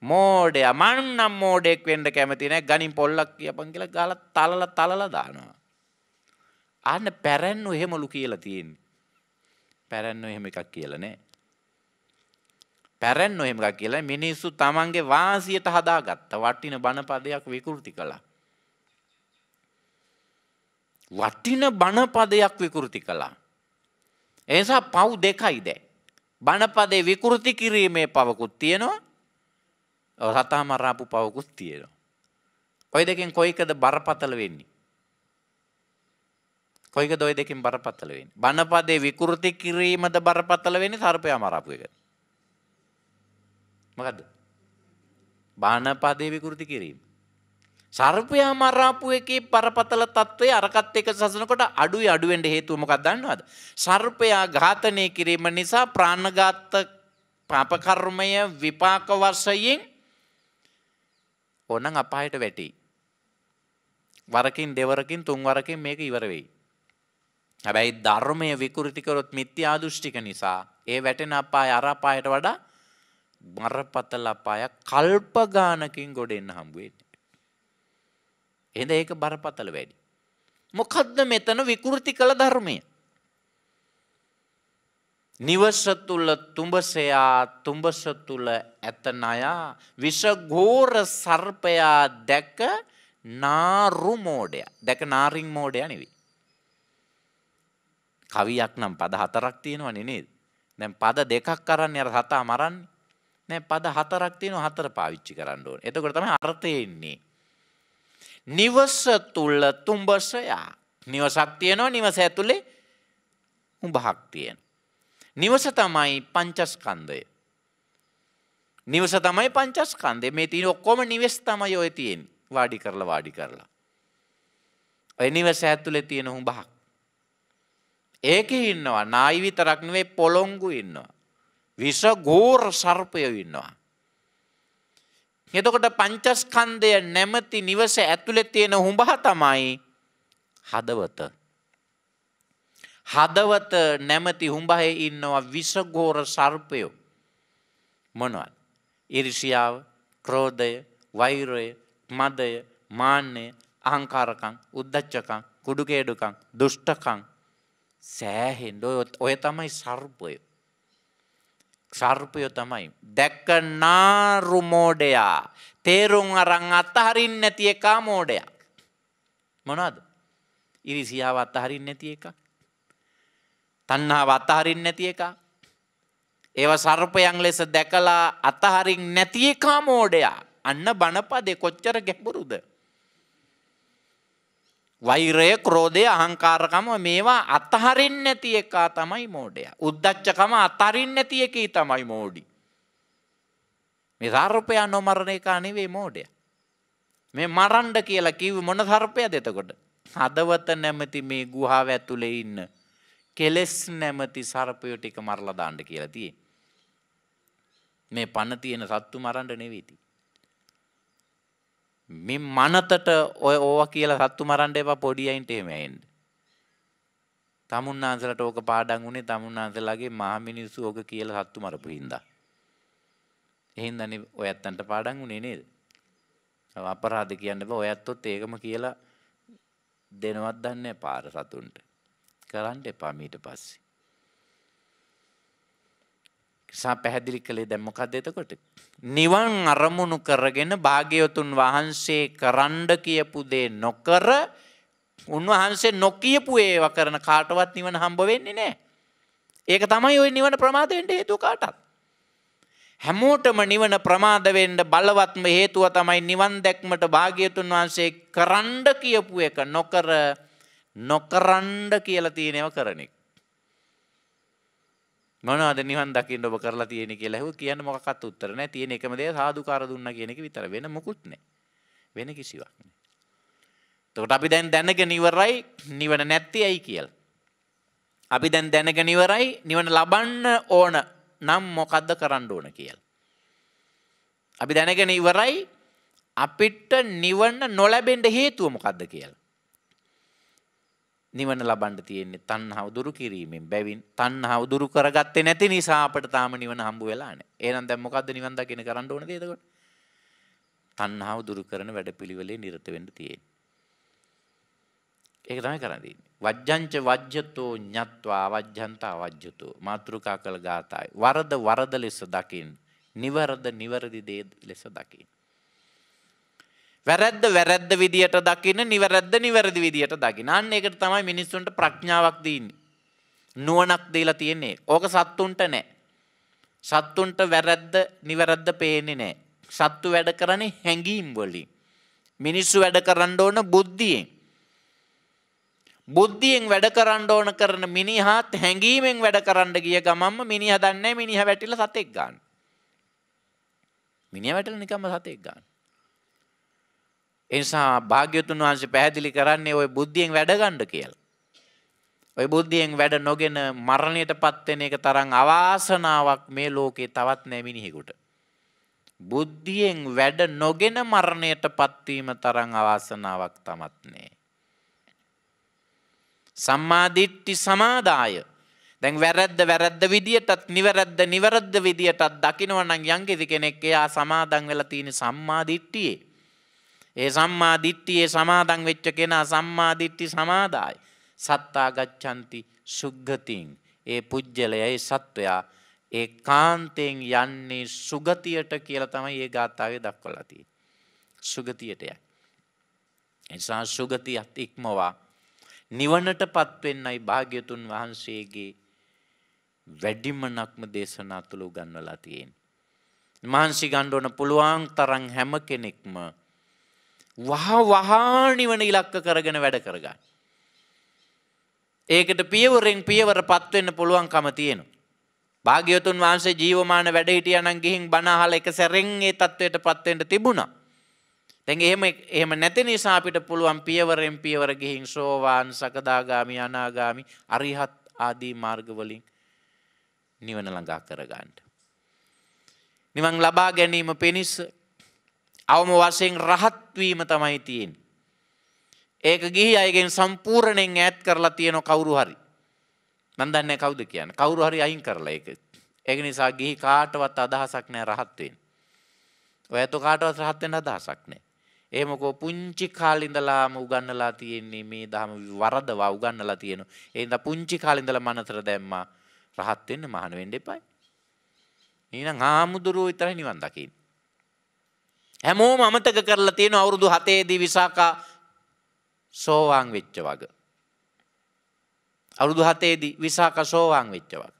මෝඩයා මං නම් මෝඩෙක් වෙන්න කැමති නෑ ගණින් පොල්ලක් කියපන් කියලා ගාලා තලලා තලලා දානවා. අන්න පැරන්නෝ එහෙමලු කියලා තියෙන්නේ. පැරන්නෝ එහෙම එකක් කියලා නෑ. පැරන්නෝ එහෙම එකක් කියලා මිනිස්සු තමන්ගේ වාසියට හදාගත්ත වටින බණපදයක් විකෘති කළා. වටින බණපදයක් විකෘති කළා. එනිසා පව් දෙකයි දැ. බණපදේ විකෘති කිරීමේ පවකුත් තියෙනවා රතා මරාපු පවකුත් තියෙනවා. ඔය දෙකින් කොයිකද බරපතල වෙන්නේ. කොයික දොයි දෙකින් බරපතල වෙන්නේ. බණපදේ විකෘති කිරීමද බරපතල වෙන්නේ සර්පයා මරාපු එක. මොකද්ද? බණපදේ විකෘති කිරීම. සර්පයා මරාපු එකේ පරපතල තත්ත්වය අරකත් එක සසනකොට අඩුයි අඩුවෙන්ට හේතුවමකක් දන්නවාද. සර්පයා ඝාතනය කිරීම නිසා ප්‍රාණඝාත්ත පාපකර්මය විපාක වර්ෂයෙන් ඕනං අපායට වැටි. වරකින් දෙවරකින් තුන්වරකින් මේක ඉවරවෙයි. හැබැයි ධර්මය විකෘතිකරොත් මිත්‍ය ආදුෘෂ්ටික නිසා ඒ වැටෙන අපාය අරාපායට වඩා මරපතල අපාය කල්පගානකින් ගොඩෙන්න්න හම්බුවෙන්නේ. එහෙනම් ඒක බරපතල වැඩි. මොකද්ද මෙතන විකෘති කළ ධර්මය? නිවස තුල තුඹසයා තුඹස තුල ඇත නයා විෂ ඝෝර සර්පයා දැක නාරු මෝඩය දැක නාරින් මෝඩය නෙවෙයි කවියක් නම් පද හතරක් තියෙනවනේ නේද දැන් පද දෙකක් අරන් අර හතා මරන්නේ නෑ පද හතරක් තියෙනවා හතර පාවිච්චි කරන්න ඕනේ එතකොට තමයි අර්ථය එන්නේ නිවස තුල්ල තුම්බසයා. නිවසක් තියනවා නිවස ඇතුළේ උඹහක් තියෙන. නිවස තමයි පංචස්කන්දය. නිවස තමයි පංචස්කන්දේ මේ තියෙන ඔක්කොම නිවෙස් තමයි ඔය තියෙන් වාඩි කරලා වාඩි කරලා. ඔය නිවස ඇතුළේ තියෙන උඹහක්. ඒක ඉන්නවා නායි විතරක් නෙවෙයි පොළොංගු ඉන්නවා. විස ගෝර සර්පය ඉන්නවා. එතකොට පංචස්කන්ධය නැමැති නිවස ඇතුලේ තියෙන හුඹහ තමයි හදවත. හදවත නැමැති හුඹහේ ඉන්නවා විසගෝර සර්පයෝ. මොනවද? ඊර්ෂියාව, ක්‍රෝධය, වෛරය, මදය, මාන්නය, අහංකාරකම්, උද්දච්චකම්, කුඩුකේඩුකම්, දුෂ්ටකම් සෑහෙන්න ඔය තමයි සර්පයෝ. සර්පය තමයි. දැක්ක නාරුමෝඩයා තේරුම් අරං අත්තහරින් නැති එකා මෝඩයා. මොනද. ඉරිසියාව අත්තහරින් නැති එක. තන්නාව අත්තහරින් නැති එක. ඒව සර්පයන් ලෙස දැකලා අතහරින් නැති එකා මෝඩයා. අන්න බණපදේ කොච්චර ගැඹුරුද. වෛරය ක්‍රෝධය අහංකාරකම මේවා අතහරින්න නැති එකා තමයි මෝඩය. උද්දච්චකම අතරින් නැති එකී තමයි මෝඩි. මේ සර්පයා නොමරණ එක නෙවෙයි මෝඩය. මේ මරණ්ඩ කියලා කිව්ව මොන සර්පයද එතකොට? හදවත නැමැති මේ ගුහාව ඇතුලේ ඉන්න කෙලස් නැමැති සර්පය ටික මරලා දාන්න කියලා තියෙන්නේ. මේ පණ තියෙන සත්තු මරන්න නෙවෙයි තියෙන්නේ. මේ මනතට ඔය ඕව කියලා සත්තු මරන්ඩ එපා පොඩි අයින්ට එහෙම එන්න. තමුන්නාන්සලට ඕක පාඩම් උනේ තමුන්නාන්සලාගේ මහා මිනිස්සු ඕක කියලා සත්තු මරපු හින්දා. එහෙන්දනේ ඔය ඇත්තන්ට පාඩම් උනේ නේද? අපරාධ කියන්න බෑ ඔය ඇත්තොත් ඒකම කියලා දෙනවත් දන්නේ පාර සතුන්ට. කරන්න එපා මීට පස්සේ. සා පැහැදිලි කළේ දැම්මකක්ද එතකොට. නිවන් අරමුණු කරගෙන භාග්‍යවතුන් වහන්සේ කරන්ඩ කියපු දේ නොකර උන්වහන්සේ නොකියපු ඒව කරන කාටවත් නිවන හම්බ වෙන්නේ නෑ. ඒක තමයි ඔය නිවන ප්‍රමාදවෙන්ට හේතු කාටත්. හැමෝටම නිවන ප්‍රමාදවෙන්ට බලවත්ම හේතුව තමයි නිවන් දැක්මට භාග්‍යතුන් වහන්සේ කරන්ඩ කියපු එක නොකර නොකරන්ඩ කියල තියනෙව කරනෙක්. මොනවද නිවන් දකින්න ඔබ කරලා තියෙන්නේ කියලා ඇහුවා කියන්න මොකක්වත් උත්තර නැහැ. තියෙන එකම දේ සාදුකාර දුන්නා කියන එක විතර. වෙන මොකුත් නැහැ. වෙන කිසිවක් නැහැ. එතකොට අපි දැන් දැනගෙන ඉවරයි නිවන නැත්තේ ඇයි කියලා. අපි දැන් දැනගෙන ඉවරයි නිවන ලබන්න ඕන නම් මොකද්ද කරන්න ඕන කියලා. අපි දැනගෙන ඉවරයි අපිට නිවන නොලැබෙන්න හේතුව මොකද්ද කියලා. නිවන ලබන්ඩ තියෙන්නේ තන්හාව දුරු කිරීමෙන් බැවින් තන්හාව දුරු කරගත්තේ නැති නිසා අපට තාම නිවන හම්බ වෙලාන ඒනම් දැම් මොකක්ද නිවන් දකින කරන්න ඕන දේදකොට තන්හාව දුරු කරන වැඩ පිළිවෙලේ නිරතවෙඩ තියෙන්. ඒක තමයි කරදී. වජ්ජංච වජ්‍යතෝ ඥත්වා වජ්ජන්තා වජ්‍යතෝ මාතෘකා කළ ගාතයි. වරද වරද ලෙස දකිින් නිවරද නිවරදි දේ ලෙස දකිින්. වැරැද්ද වැරැද්ද විදියට දකින නිවැරැද්ද නිවැරදි විදියට දකිනාන්න එකට තමයි මිනිස්සුන්ට ප්‍රඥාවක් දීන්නේ. නුවනක් දීලා තියෙන්නේ. ඕක සත්තුන්ට නෑ. සත්තුන්ට වැරැද්ද නිවැරැද්ද පේන්නේ නෑ. සත්තු වැඩ කරන්නේ හැඟීම් වලින්. මිනිස්සු වැඩ කරන්න ඕන බුද්ධියෙන්. බුද්ධියෙන් වැඩ කරන්න ඕන කරන මිනිහාත් හැඟීමෙන් වැඩ කරන්න ගිය ගමම්ම මිනිහ දන්නේ මිනිහ වැටිලා සතෙක් ගන්න. මිනිහ වැටලා නිකම්ම සතෙක් ගන්න. එනිසා භාග්‍යතුන් වහන්සේ පැහැදිලි කරන්නේ ඔය බුද්ධියෙන් වැඩගන්න කියලා. ඔය බුද්ධියෙන් වැඩ නොගෙන මරණයට පත්වෙන එක තරම් අවාසනාවක් මේ ලෝකේ තවත් නැහැ මිනිහෙකුට. බුද්ධියෙන් වැඩ නොගෙන මරණයට පත්වීම තරම් අවාසනාවක් තමත් නැහැ. සම්මාදිට්ඨි සමාදාය දැන් වැරද්ද වැරද්ද විදියටත් නිවැරද්ද නිවැරද්ද විදියටත් දකිනවනම් යම් කෙනෙක් එයා සමාදන් වෙලා තියෙන සම්මාදිට්ඨියේ ඒ සම්මාධිට්ටියේ සමාදං වෙච්ච කෙනා සම්මාධිට්ටි සමාදායි. සත්තා ගච්චන්ති සුග්ගතින්. ඒ පුද්ගලය ඒ සත්වයා ඒ කාන්තයෙන් යන්නේ සුගතියට කියල තමයි ඒ ගාථාවේ දක්වලති. සුගතියටය. එසා සුගතියත් ඉක්මවා. නිවනට පත්වෙන්නයි භාග්‍යතුන් වහන්සේගේ වැඩිමනක්ම දේශනා තුළු ගන්නවලා තියෙන්. මහන්සි ගණ්ඩෝන පුළුවන් තරන් හැම කෙනෙක්ම වහ වහා නිවන ඉලක්ක කරගෙන වැඩ කරගන්න. ඒකට පියවරෙන් පියවර පත්වෙන්න පුළුවන්කම තියෙන. භාග්‍යවතුන් වහන්සේ ජීවමාන වැඩ හිටියනම් ගිහින් බණ අහලා එක සැරෙන් ඒ தത്വයට පත්වෙන්න තිබුණා. දැන් එහෙම එහෙම නැති නිසා අපිට පුළුවන් පියවරෙන් පියවර ගිහින් සෝවාන් සකදාගාමි අනාගාමි අරිහත් ආදී මාර්ග වලින් නිවන ළඟා කරගන්න. නිවන් ලබා ගැනීම පිණිස අවම වශයෙන් රහත්වීම තමයි තියෙන්. ඒක ගිහි අයගෙන් සම්පූර්ණයෙන් ඈත් කරලා තියෙන කවුරු හරි. මන් දන්නේ කවුද කියන්නේ. කවුරු හරි අයින් කරලා ඒක. ඒක නිසා ගිහි කාටවත් අදහසක් නැහැ රහත් වෙන්න. ඔයතු කාටවත් රහත් වෙන්න අදහසක් නැහැ. එහෙමකෝ පුංචි කාලින්දලාම උගන්නලා තියෙන්නේ මේ දහම වරදවා උගන්නලා තියෙනවා. ඒ හින්දා පුංචි කාලින්දලා මනතර දැම්මා රහත් වෙන්න මහාන වෙන්න එපායි. ඊනම් ආමුදුරුව විතරයි නිවන් දකින්න. හැමෝම අමතක කරලා තියෙන අවුරුදු හතේදී විසාකා සෝවාන් වෙච්ච වග. අවුරුදු හතේදී විසාක සෝවාන් වෙච්ච වග.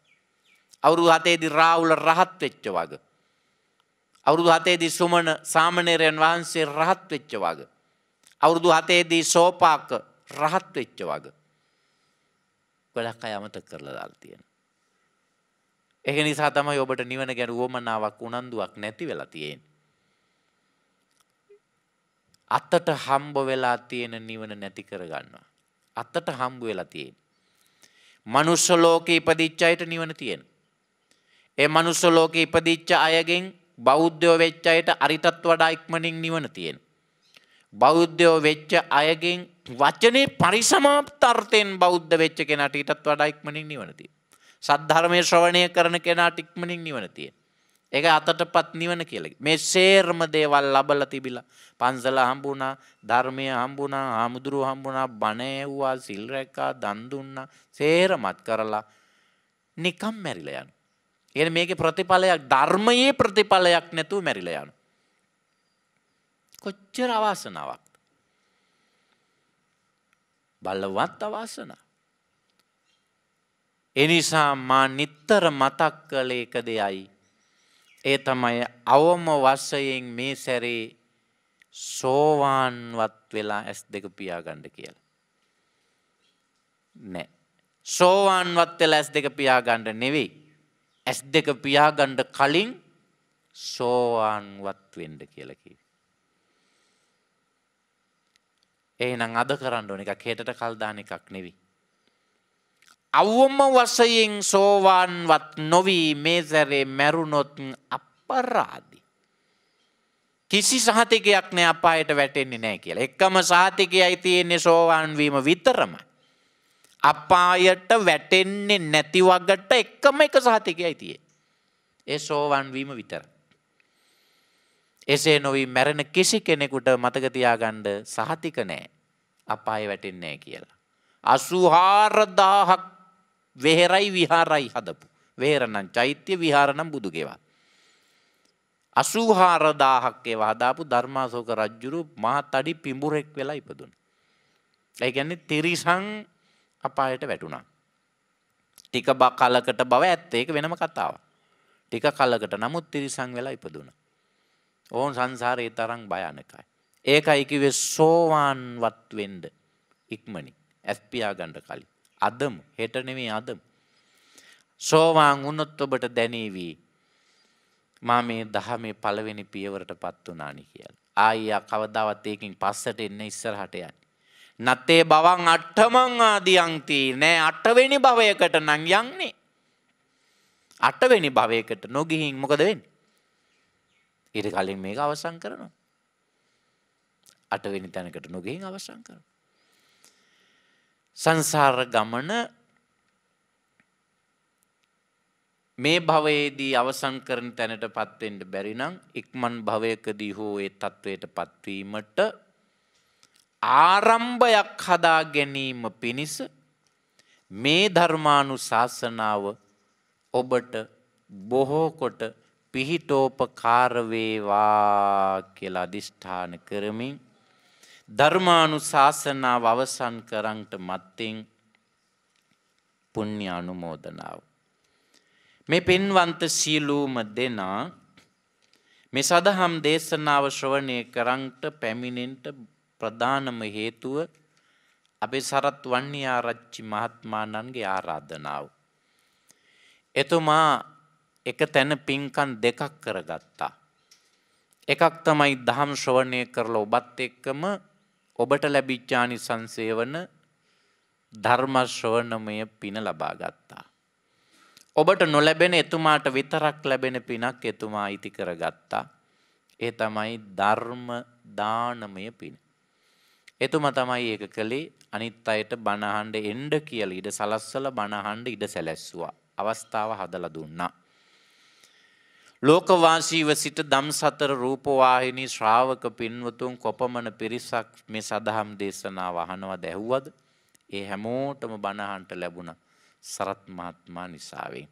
අවුරුදු හතේදී රාහුල රහත් වෙච්ච වග. අවුරුදු හතේදී සුමන සාමණේරයන් වහන්සේ රහත් වෙච්ච වග. අවුරුදු හතේදී සෝපාක රහත් වෙච්ච වග. ගොඩක් අය අමතක කරලා දාලා තියෙන. ඒක නිසා තමයි ඔබට නිවන ගැන උවමනාවක් උනන්දුවක් නැති වෙලා තියෙන්නේ. අතට හම්බ වෙලා තියෙන නිවන නැති කරගන්නවා. අතට හම්බ වෙලා තියෙන. මනුස්ස ලෝකේ ඉපදිච්ච අයට නිවන තියෙන. ඒ මනුස්ස ලෝකේ ඉපදිච්ච අයගෙන් බෞද්ධයෝ වෙච්ච අයට අරිටත් වඩා ඉක්මනින් නිවන තියෙන. බෞද්ධයෝ වෙච්ච අයගෙන් වචනේ පරිසමාප්තර්ථයෙන් බෞද්ධ වෙච්ච කෙනාට ඊටත් වඩා ඉක්මනින් නිවන තියෙන. සද්ධර්මයේ ශ්‍රවණය කරන කෙනාට ඉක්මනින් නිවන තියෙන. ඒක අතටපත් නිවන කියලා. මේ සේරම දේවල් ලබලා තිබිලා පන්සල හම්බුණා, ධර්මය හම්බුණා, ආමුදුරු හම්බුණා, බණ ඇහුවා, සිල් රැක්කා, දන් දුන්නා, සේරමත් කරලා නිකම් මැරිලා යනවා. එහෙනම් මේකේ ප්‍රතිඵලයක් ධර්මයේ ප්‍රතිඵලයක් නැතුව මැරිලා යනවා. කොච්චර අවාසනාවක්ද? බලවත් අවාසනාවක්. එනිසා මා නිතර මතක් කළ එක දෙයයි ඒ තමයි අවම වශයෙන් මේ සැරේ සෝවාන්වත් වෙලා ඇස් දෙක පියාගන්න කියලා. නෑ. සෝවාන්වත් වෙලා ඇස් දෙක පියාගන්න නෙවෙයි. ඇස් දෙක පියාගන්න කලින් සෝවාන්වත් වෙන්න කියලා කිව්වා. එහෙනම් අද කරන්න ඕන එකක් හෙටට කල් දාන එකක් නෙවෙයි. අවම වසයෙන් සෝවාන්වත් නොවී මේ සැරේ මැරුණොත් අපරාදි. කිසි සහතිකයක් නෑ අපායට වැටෙන්නේ නෑ කියලා. එක්කම සාතිකයයි තියෙන්නේ සෝවාන්වීම විතරම. අපායට වැටෙන්නේ නැති වගට එක්කම එක සහතිකයයි තියේ. ඒ සෝවාන්වීම විතර. එසේ නොවී මැරෙන කිසි කෙනෙකුට මතකතියාගණ්ඩ සහතික නෑ අපාය වැටෙන්නේ කියලා. අසුහාරදාහක් වෙහෙරයි විහාරයි හදපු. වේරණං චෛත්‍ය විහාරණම් බුදුගෙවල්. අසූහාරදාහක් ඒව හදාපු ධර්මාසෝක රජ්ජුරු මහත් අඩි පිඹුරෙක් වෙලා ඉපදුන. ඒ කියන්නේ තිරිසං අපායට වැටුණා. ටික බ කලකට බව ඇත්ත ඒක වෙනම කතාවක්. ටික කලකට නමුත් තිරිසං වෙලා ඉපදුණා. ඕන් සංසාරේ තරම් භයානකයි. ඒකයි කිව්වේ සෝවාන්වත් වෙන්න ඉක්මනින් ඇස් පියා ගන්න කලින්. අදම හෙට නෙමේ අදම. සෝවාන් වුණොත් ඔබට දැනේවී මා මේ දහමේ පළවෙනි පියවරට පත් වනානි කියල. ආයියා කවදාවත් ඒකින් පස්සට එන්න ඉස්සරහට යන්න. නත්තේ බවන් අට්ටමං ආදියන්ති නෑ අටවෙනි භවයකට නං යන්නේ. අටවෙනි භවයකට නොගිහින් මොකද වෙන්. ඉරි කලින් මේක අවසං කරනවා. අටවෙනි තැනකට නොගෙහින් අවසං කරන. සංසාර ගමන මේ භවයේදී අවසන් කරන තැනටපත් වෙන්න බැරි නම් ඉක්මන් භවයකදී හෝ ඒ தത്വයටපත් වීමට ආරම්භයක් හදා ගැනීම පිණිස මේ ධර්මානුශාසනාව ඔබට බොහෝ කොට පිහිටෝපකාර වේවා කියලා අදිෂ්ඨාන කරමින් ධර්මානු ශාසනාව අවසන් කරන්ට මත්තෙන් පුුණ්්‍ය අනුමෝදනාව. මේ පෙන්වන්ත සීලූම දෙනා මේ සදහම් දේශනාව ශ්‍රවණය කරන්ට පැමිණෙන්ට ප්‍රධානම හේතුව අපේ සරත් වන්නේ ආරච්චි මහත්මාණන්ගේ ආරාධනාව. එතුමා එක තැන පින්කන් දෙකක් කරගත්තා. එකක් තමයි දහම් ශ්‍රවණය කරලා ඔබත් එක්කම ඔබට ලැබිච්චානි සංසේවන ධර්මශ්‍රවණමය පින ලබා ගත්තා. ඔබට නොලැබෙන එතුමාට විතරක් ලැබෙන පිනක් එතුමා අයිති කරගත්තා. ඒ තමයි ධර්ම දානමය පින. එතුමා තමයි ඒක කළේ අනිත් අයට බණහඬ එන්න කියලා ඉඩ සලස්සලා බණහඬ ඉඩ සැලැස්සුවා. අවස්ථාව හදලා දුන්නා. ලෝකවාසීව සිට දම් සතර රූපවාහිනී ශ්‍රාවක පින්වතුන් කොපමණ පිරිසක් මේ සදහම් දේශනා වහනවද ඇහුවද ඒ හැමෝටම බණහන්ට ලැබුණ සරත් මහත්මා නිසාවේ.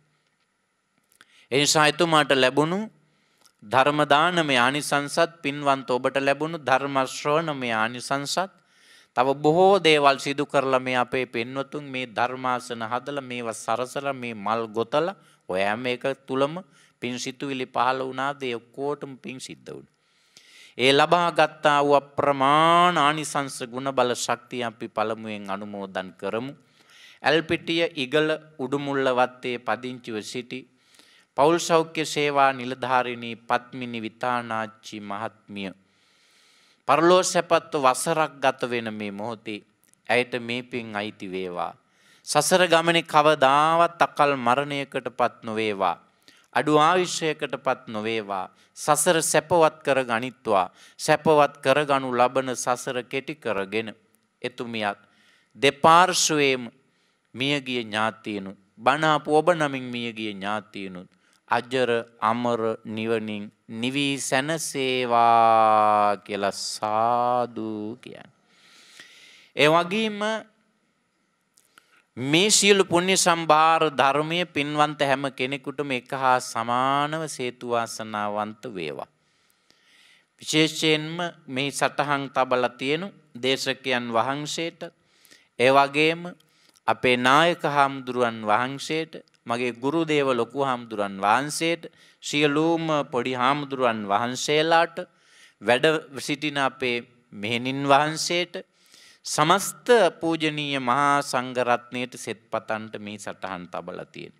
එනිසා එතුමාට ලැබුණු ධර්මදානමය ආනිසංසත් පින්වන්ත ඔබට ලැබුණු ධර්මශ්‍රවණමය ආනිසංසත් තව බොහෝ දේවල් සිදු කරලා මේ අපේ පින්වතුන් මේ ධර්මාසන හදලා මේවා සරසලා මේ මල් ගොතලා ඔයෑම එක තුලම පින් සිතුවිලි පහළ වුණාද ඒ ඔක්කොටම පින් සිද්ධ වුණා. ඒ ලබා ගත්තා වූ අප්‍රමාණ ආනිසංස ගුණ බල ශක්තිය අපි පළමුවෙන් අනුමෝදන් කරමු. ඇල්පිටිය ඉගල උඩුමුල්ල වත්තේ පදිංචිව සිටි පෞල් සෞඛ්‍ය සේවා නිලධාරිණී පත්මිනි විතානාච්චි මහත්මිය. පරලෝ සැපත්ව වසරක් ගත වෙන මේ මොහොතේ ඇයට මේ පින් අයිති වේවා. සසර ගමනේ කවදාවත් අකල් මරණයකටපත් නොවේවා. අඩු ආවිශ්‍යයකටපත් නොවේවා සසර සැපවත් කර ගනිත්වා සැපවත් කරගනු ලබන සසර කෙටි කරගෙන එතුමියත් දෙපාර්ශවයේම මියගිය ඥාතියනු බණාපු ඔබ නමින් මියගිය ඥාතියනුත් අජර අමර නිවනින් නිවී සැනසේවා කියලා සාදු කියන්. ඒ වගේම මේ සියලු පුණ්‍ය සම්භාර ධර්මය පින්වන්ත හැම කෙනෙකුටම එක හා සමානව සේතුවාසනාවන්ත වේවා. විශේෂයෙන්ම මේ සටහන් තබලා තියෙනු දේශකයන් වහන්සේට ඒ වගේම අපේ නායක හාමුදුරුවන් වහන්සේට මගේ ගුරු දේව ලොකු හාමුදුරුවන් වහන්සේට සියලුම පොඩි හාමුදුරුවන් වහන්සේලාට වැඩ සිටින අපේ මෙහෙණින් වහන්සේට සමස්ත පූජනීය මහා සංඝරත්නයට සෙත්පතන්ට මේ සටහන් තබලා තියෙන.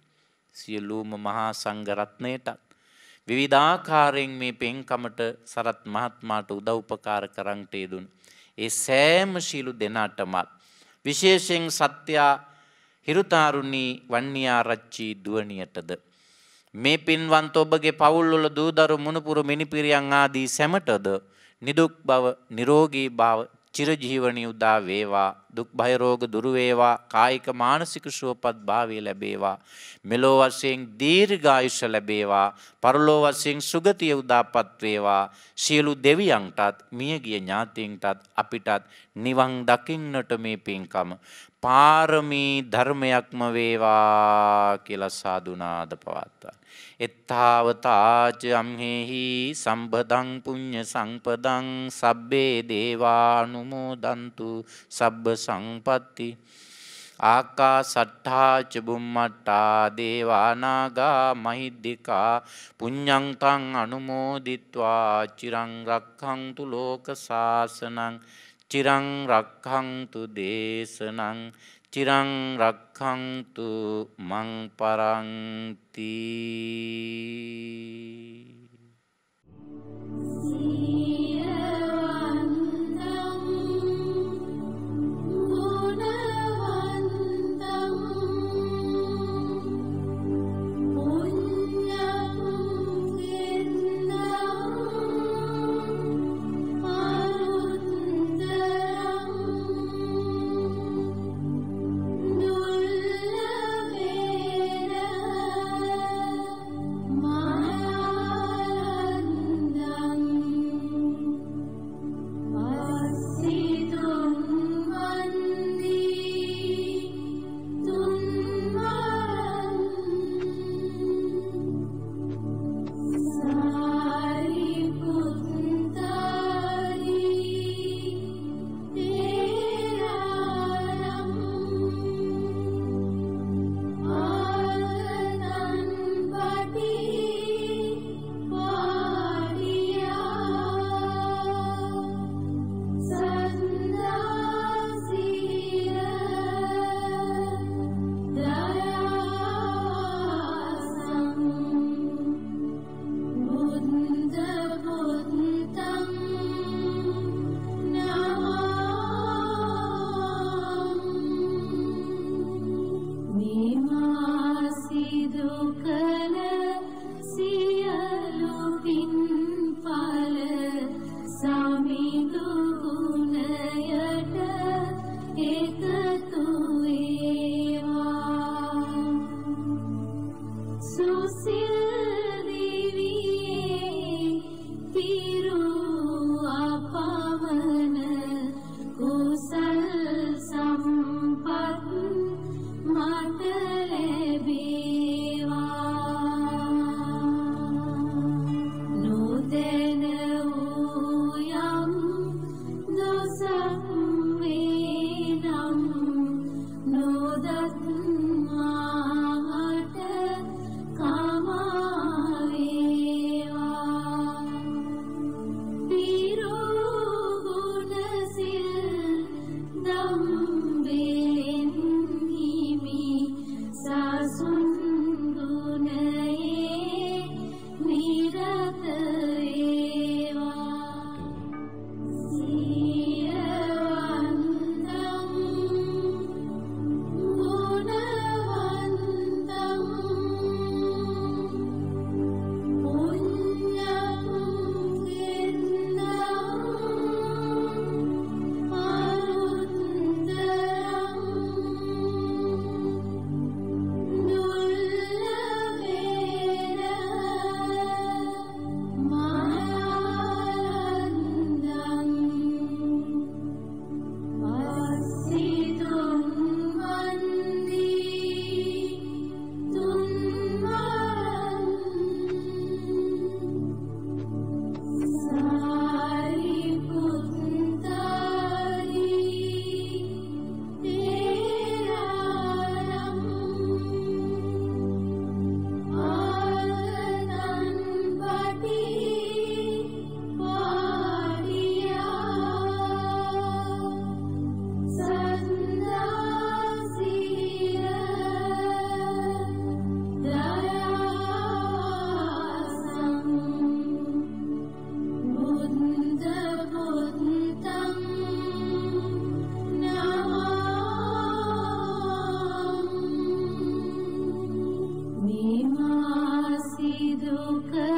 සියලුම මහා සංඝරත්නයටත් විවිධාකාරයෙන් මේ පෙන්කමට සරත් මහත්මයාට උදව්පකාර කරන්ට යෙදුණු. ඒ සෑම ශීලු දෙනාටමත් විශේෂයෙන් සත්‍යා හිරුතාරුණී වන්නියාරච්චි දුවණියටද මේ පින්වන්ත ඔබගේ පවුල් වල දූදරු මුණුපුරු මිනිපිරියන් ආදී සැමටද නිදුක් බව නිරෝගී බව චිරජීවනී උදා වේවා දුක් භය රෝග දුරු වේවා කායික මානසික සුවපත් භාවය ලැබේවා මෙලෝ වශයෙන් දීර්ඝායුෂ ලැබේවා පරලෝ වශයෙන් සුගතිය උදාපත් වේවා සියලු දෙවියන්ටත් මියගිය ඥාතීන්ටත් අපිටත් නිවන් දකින්නට මේ පින්කම පාරමී ධර්මයක්ම වේවා කියලා සාදුනාද පවත්වා එත්තාවතාච අම්හෙහි සම්බදං පුඤ්ඤ සංපදං සබ්බේ දේවානුමෝදන්තු සබ්බ සංපatti ආකා සට්ඨාච බුම්මට්ටා දේවානාගා මහිද්దికා පුඤ්ඤං තං අනුමෝදිත්වා චිරං රක්ඛන්තු ලෝක සාසනං චිරං රක්ඛන්තු දේශනං Cirang rakang tu mang paranti. look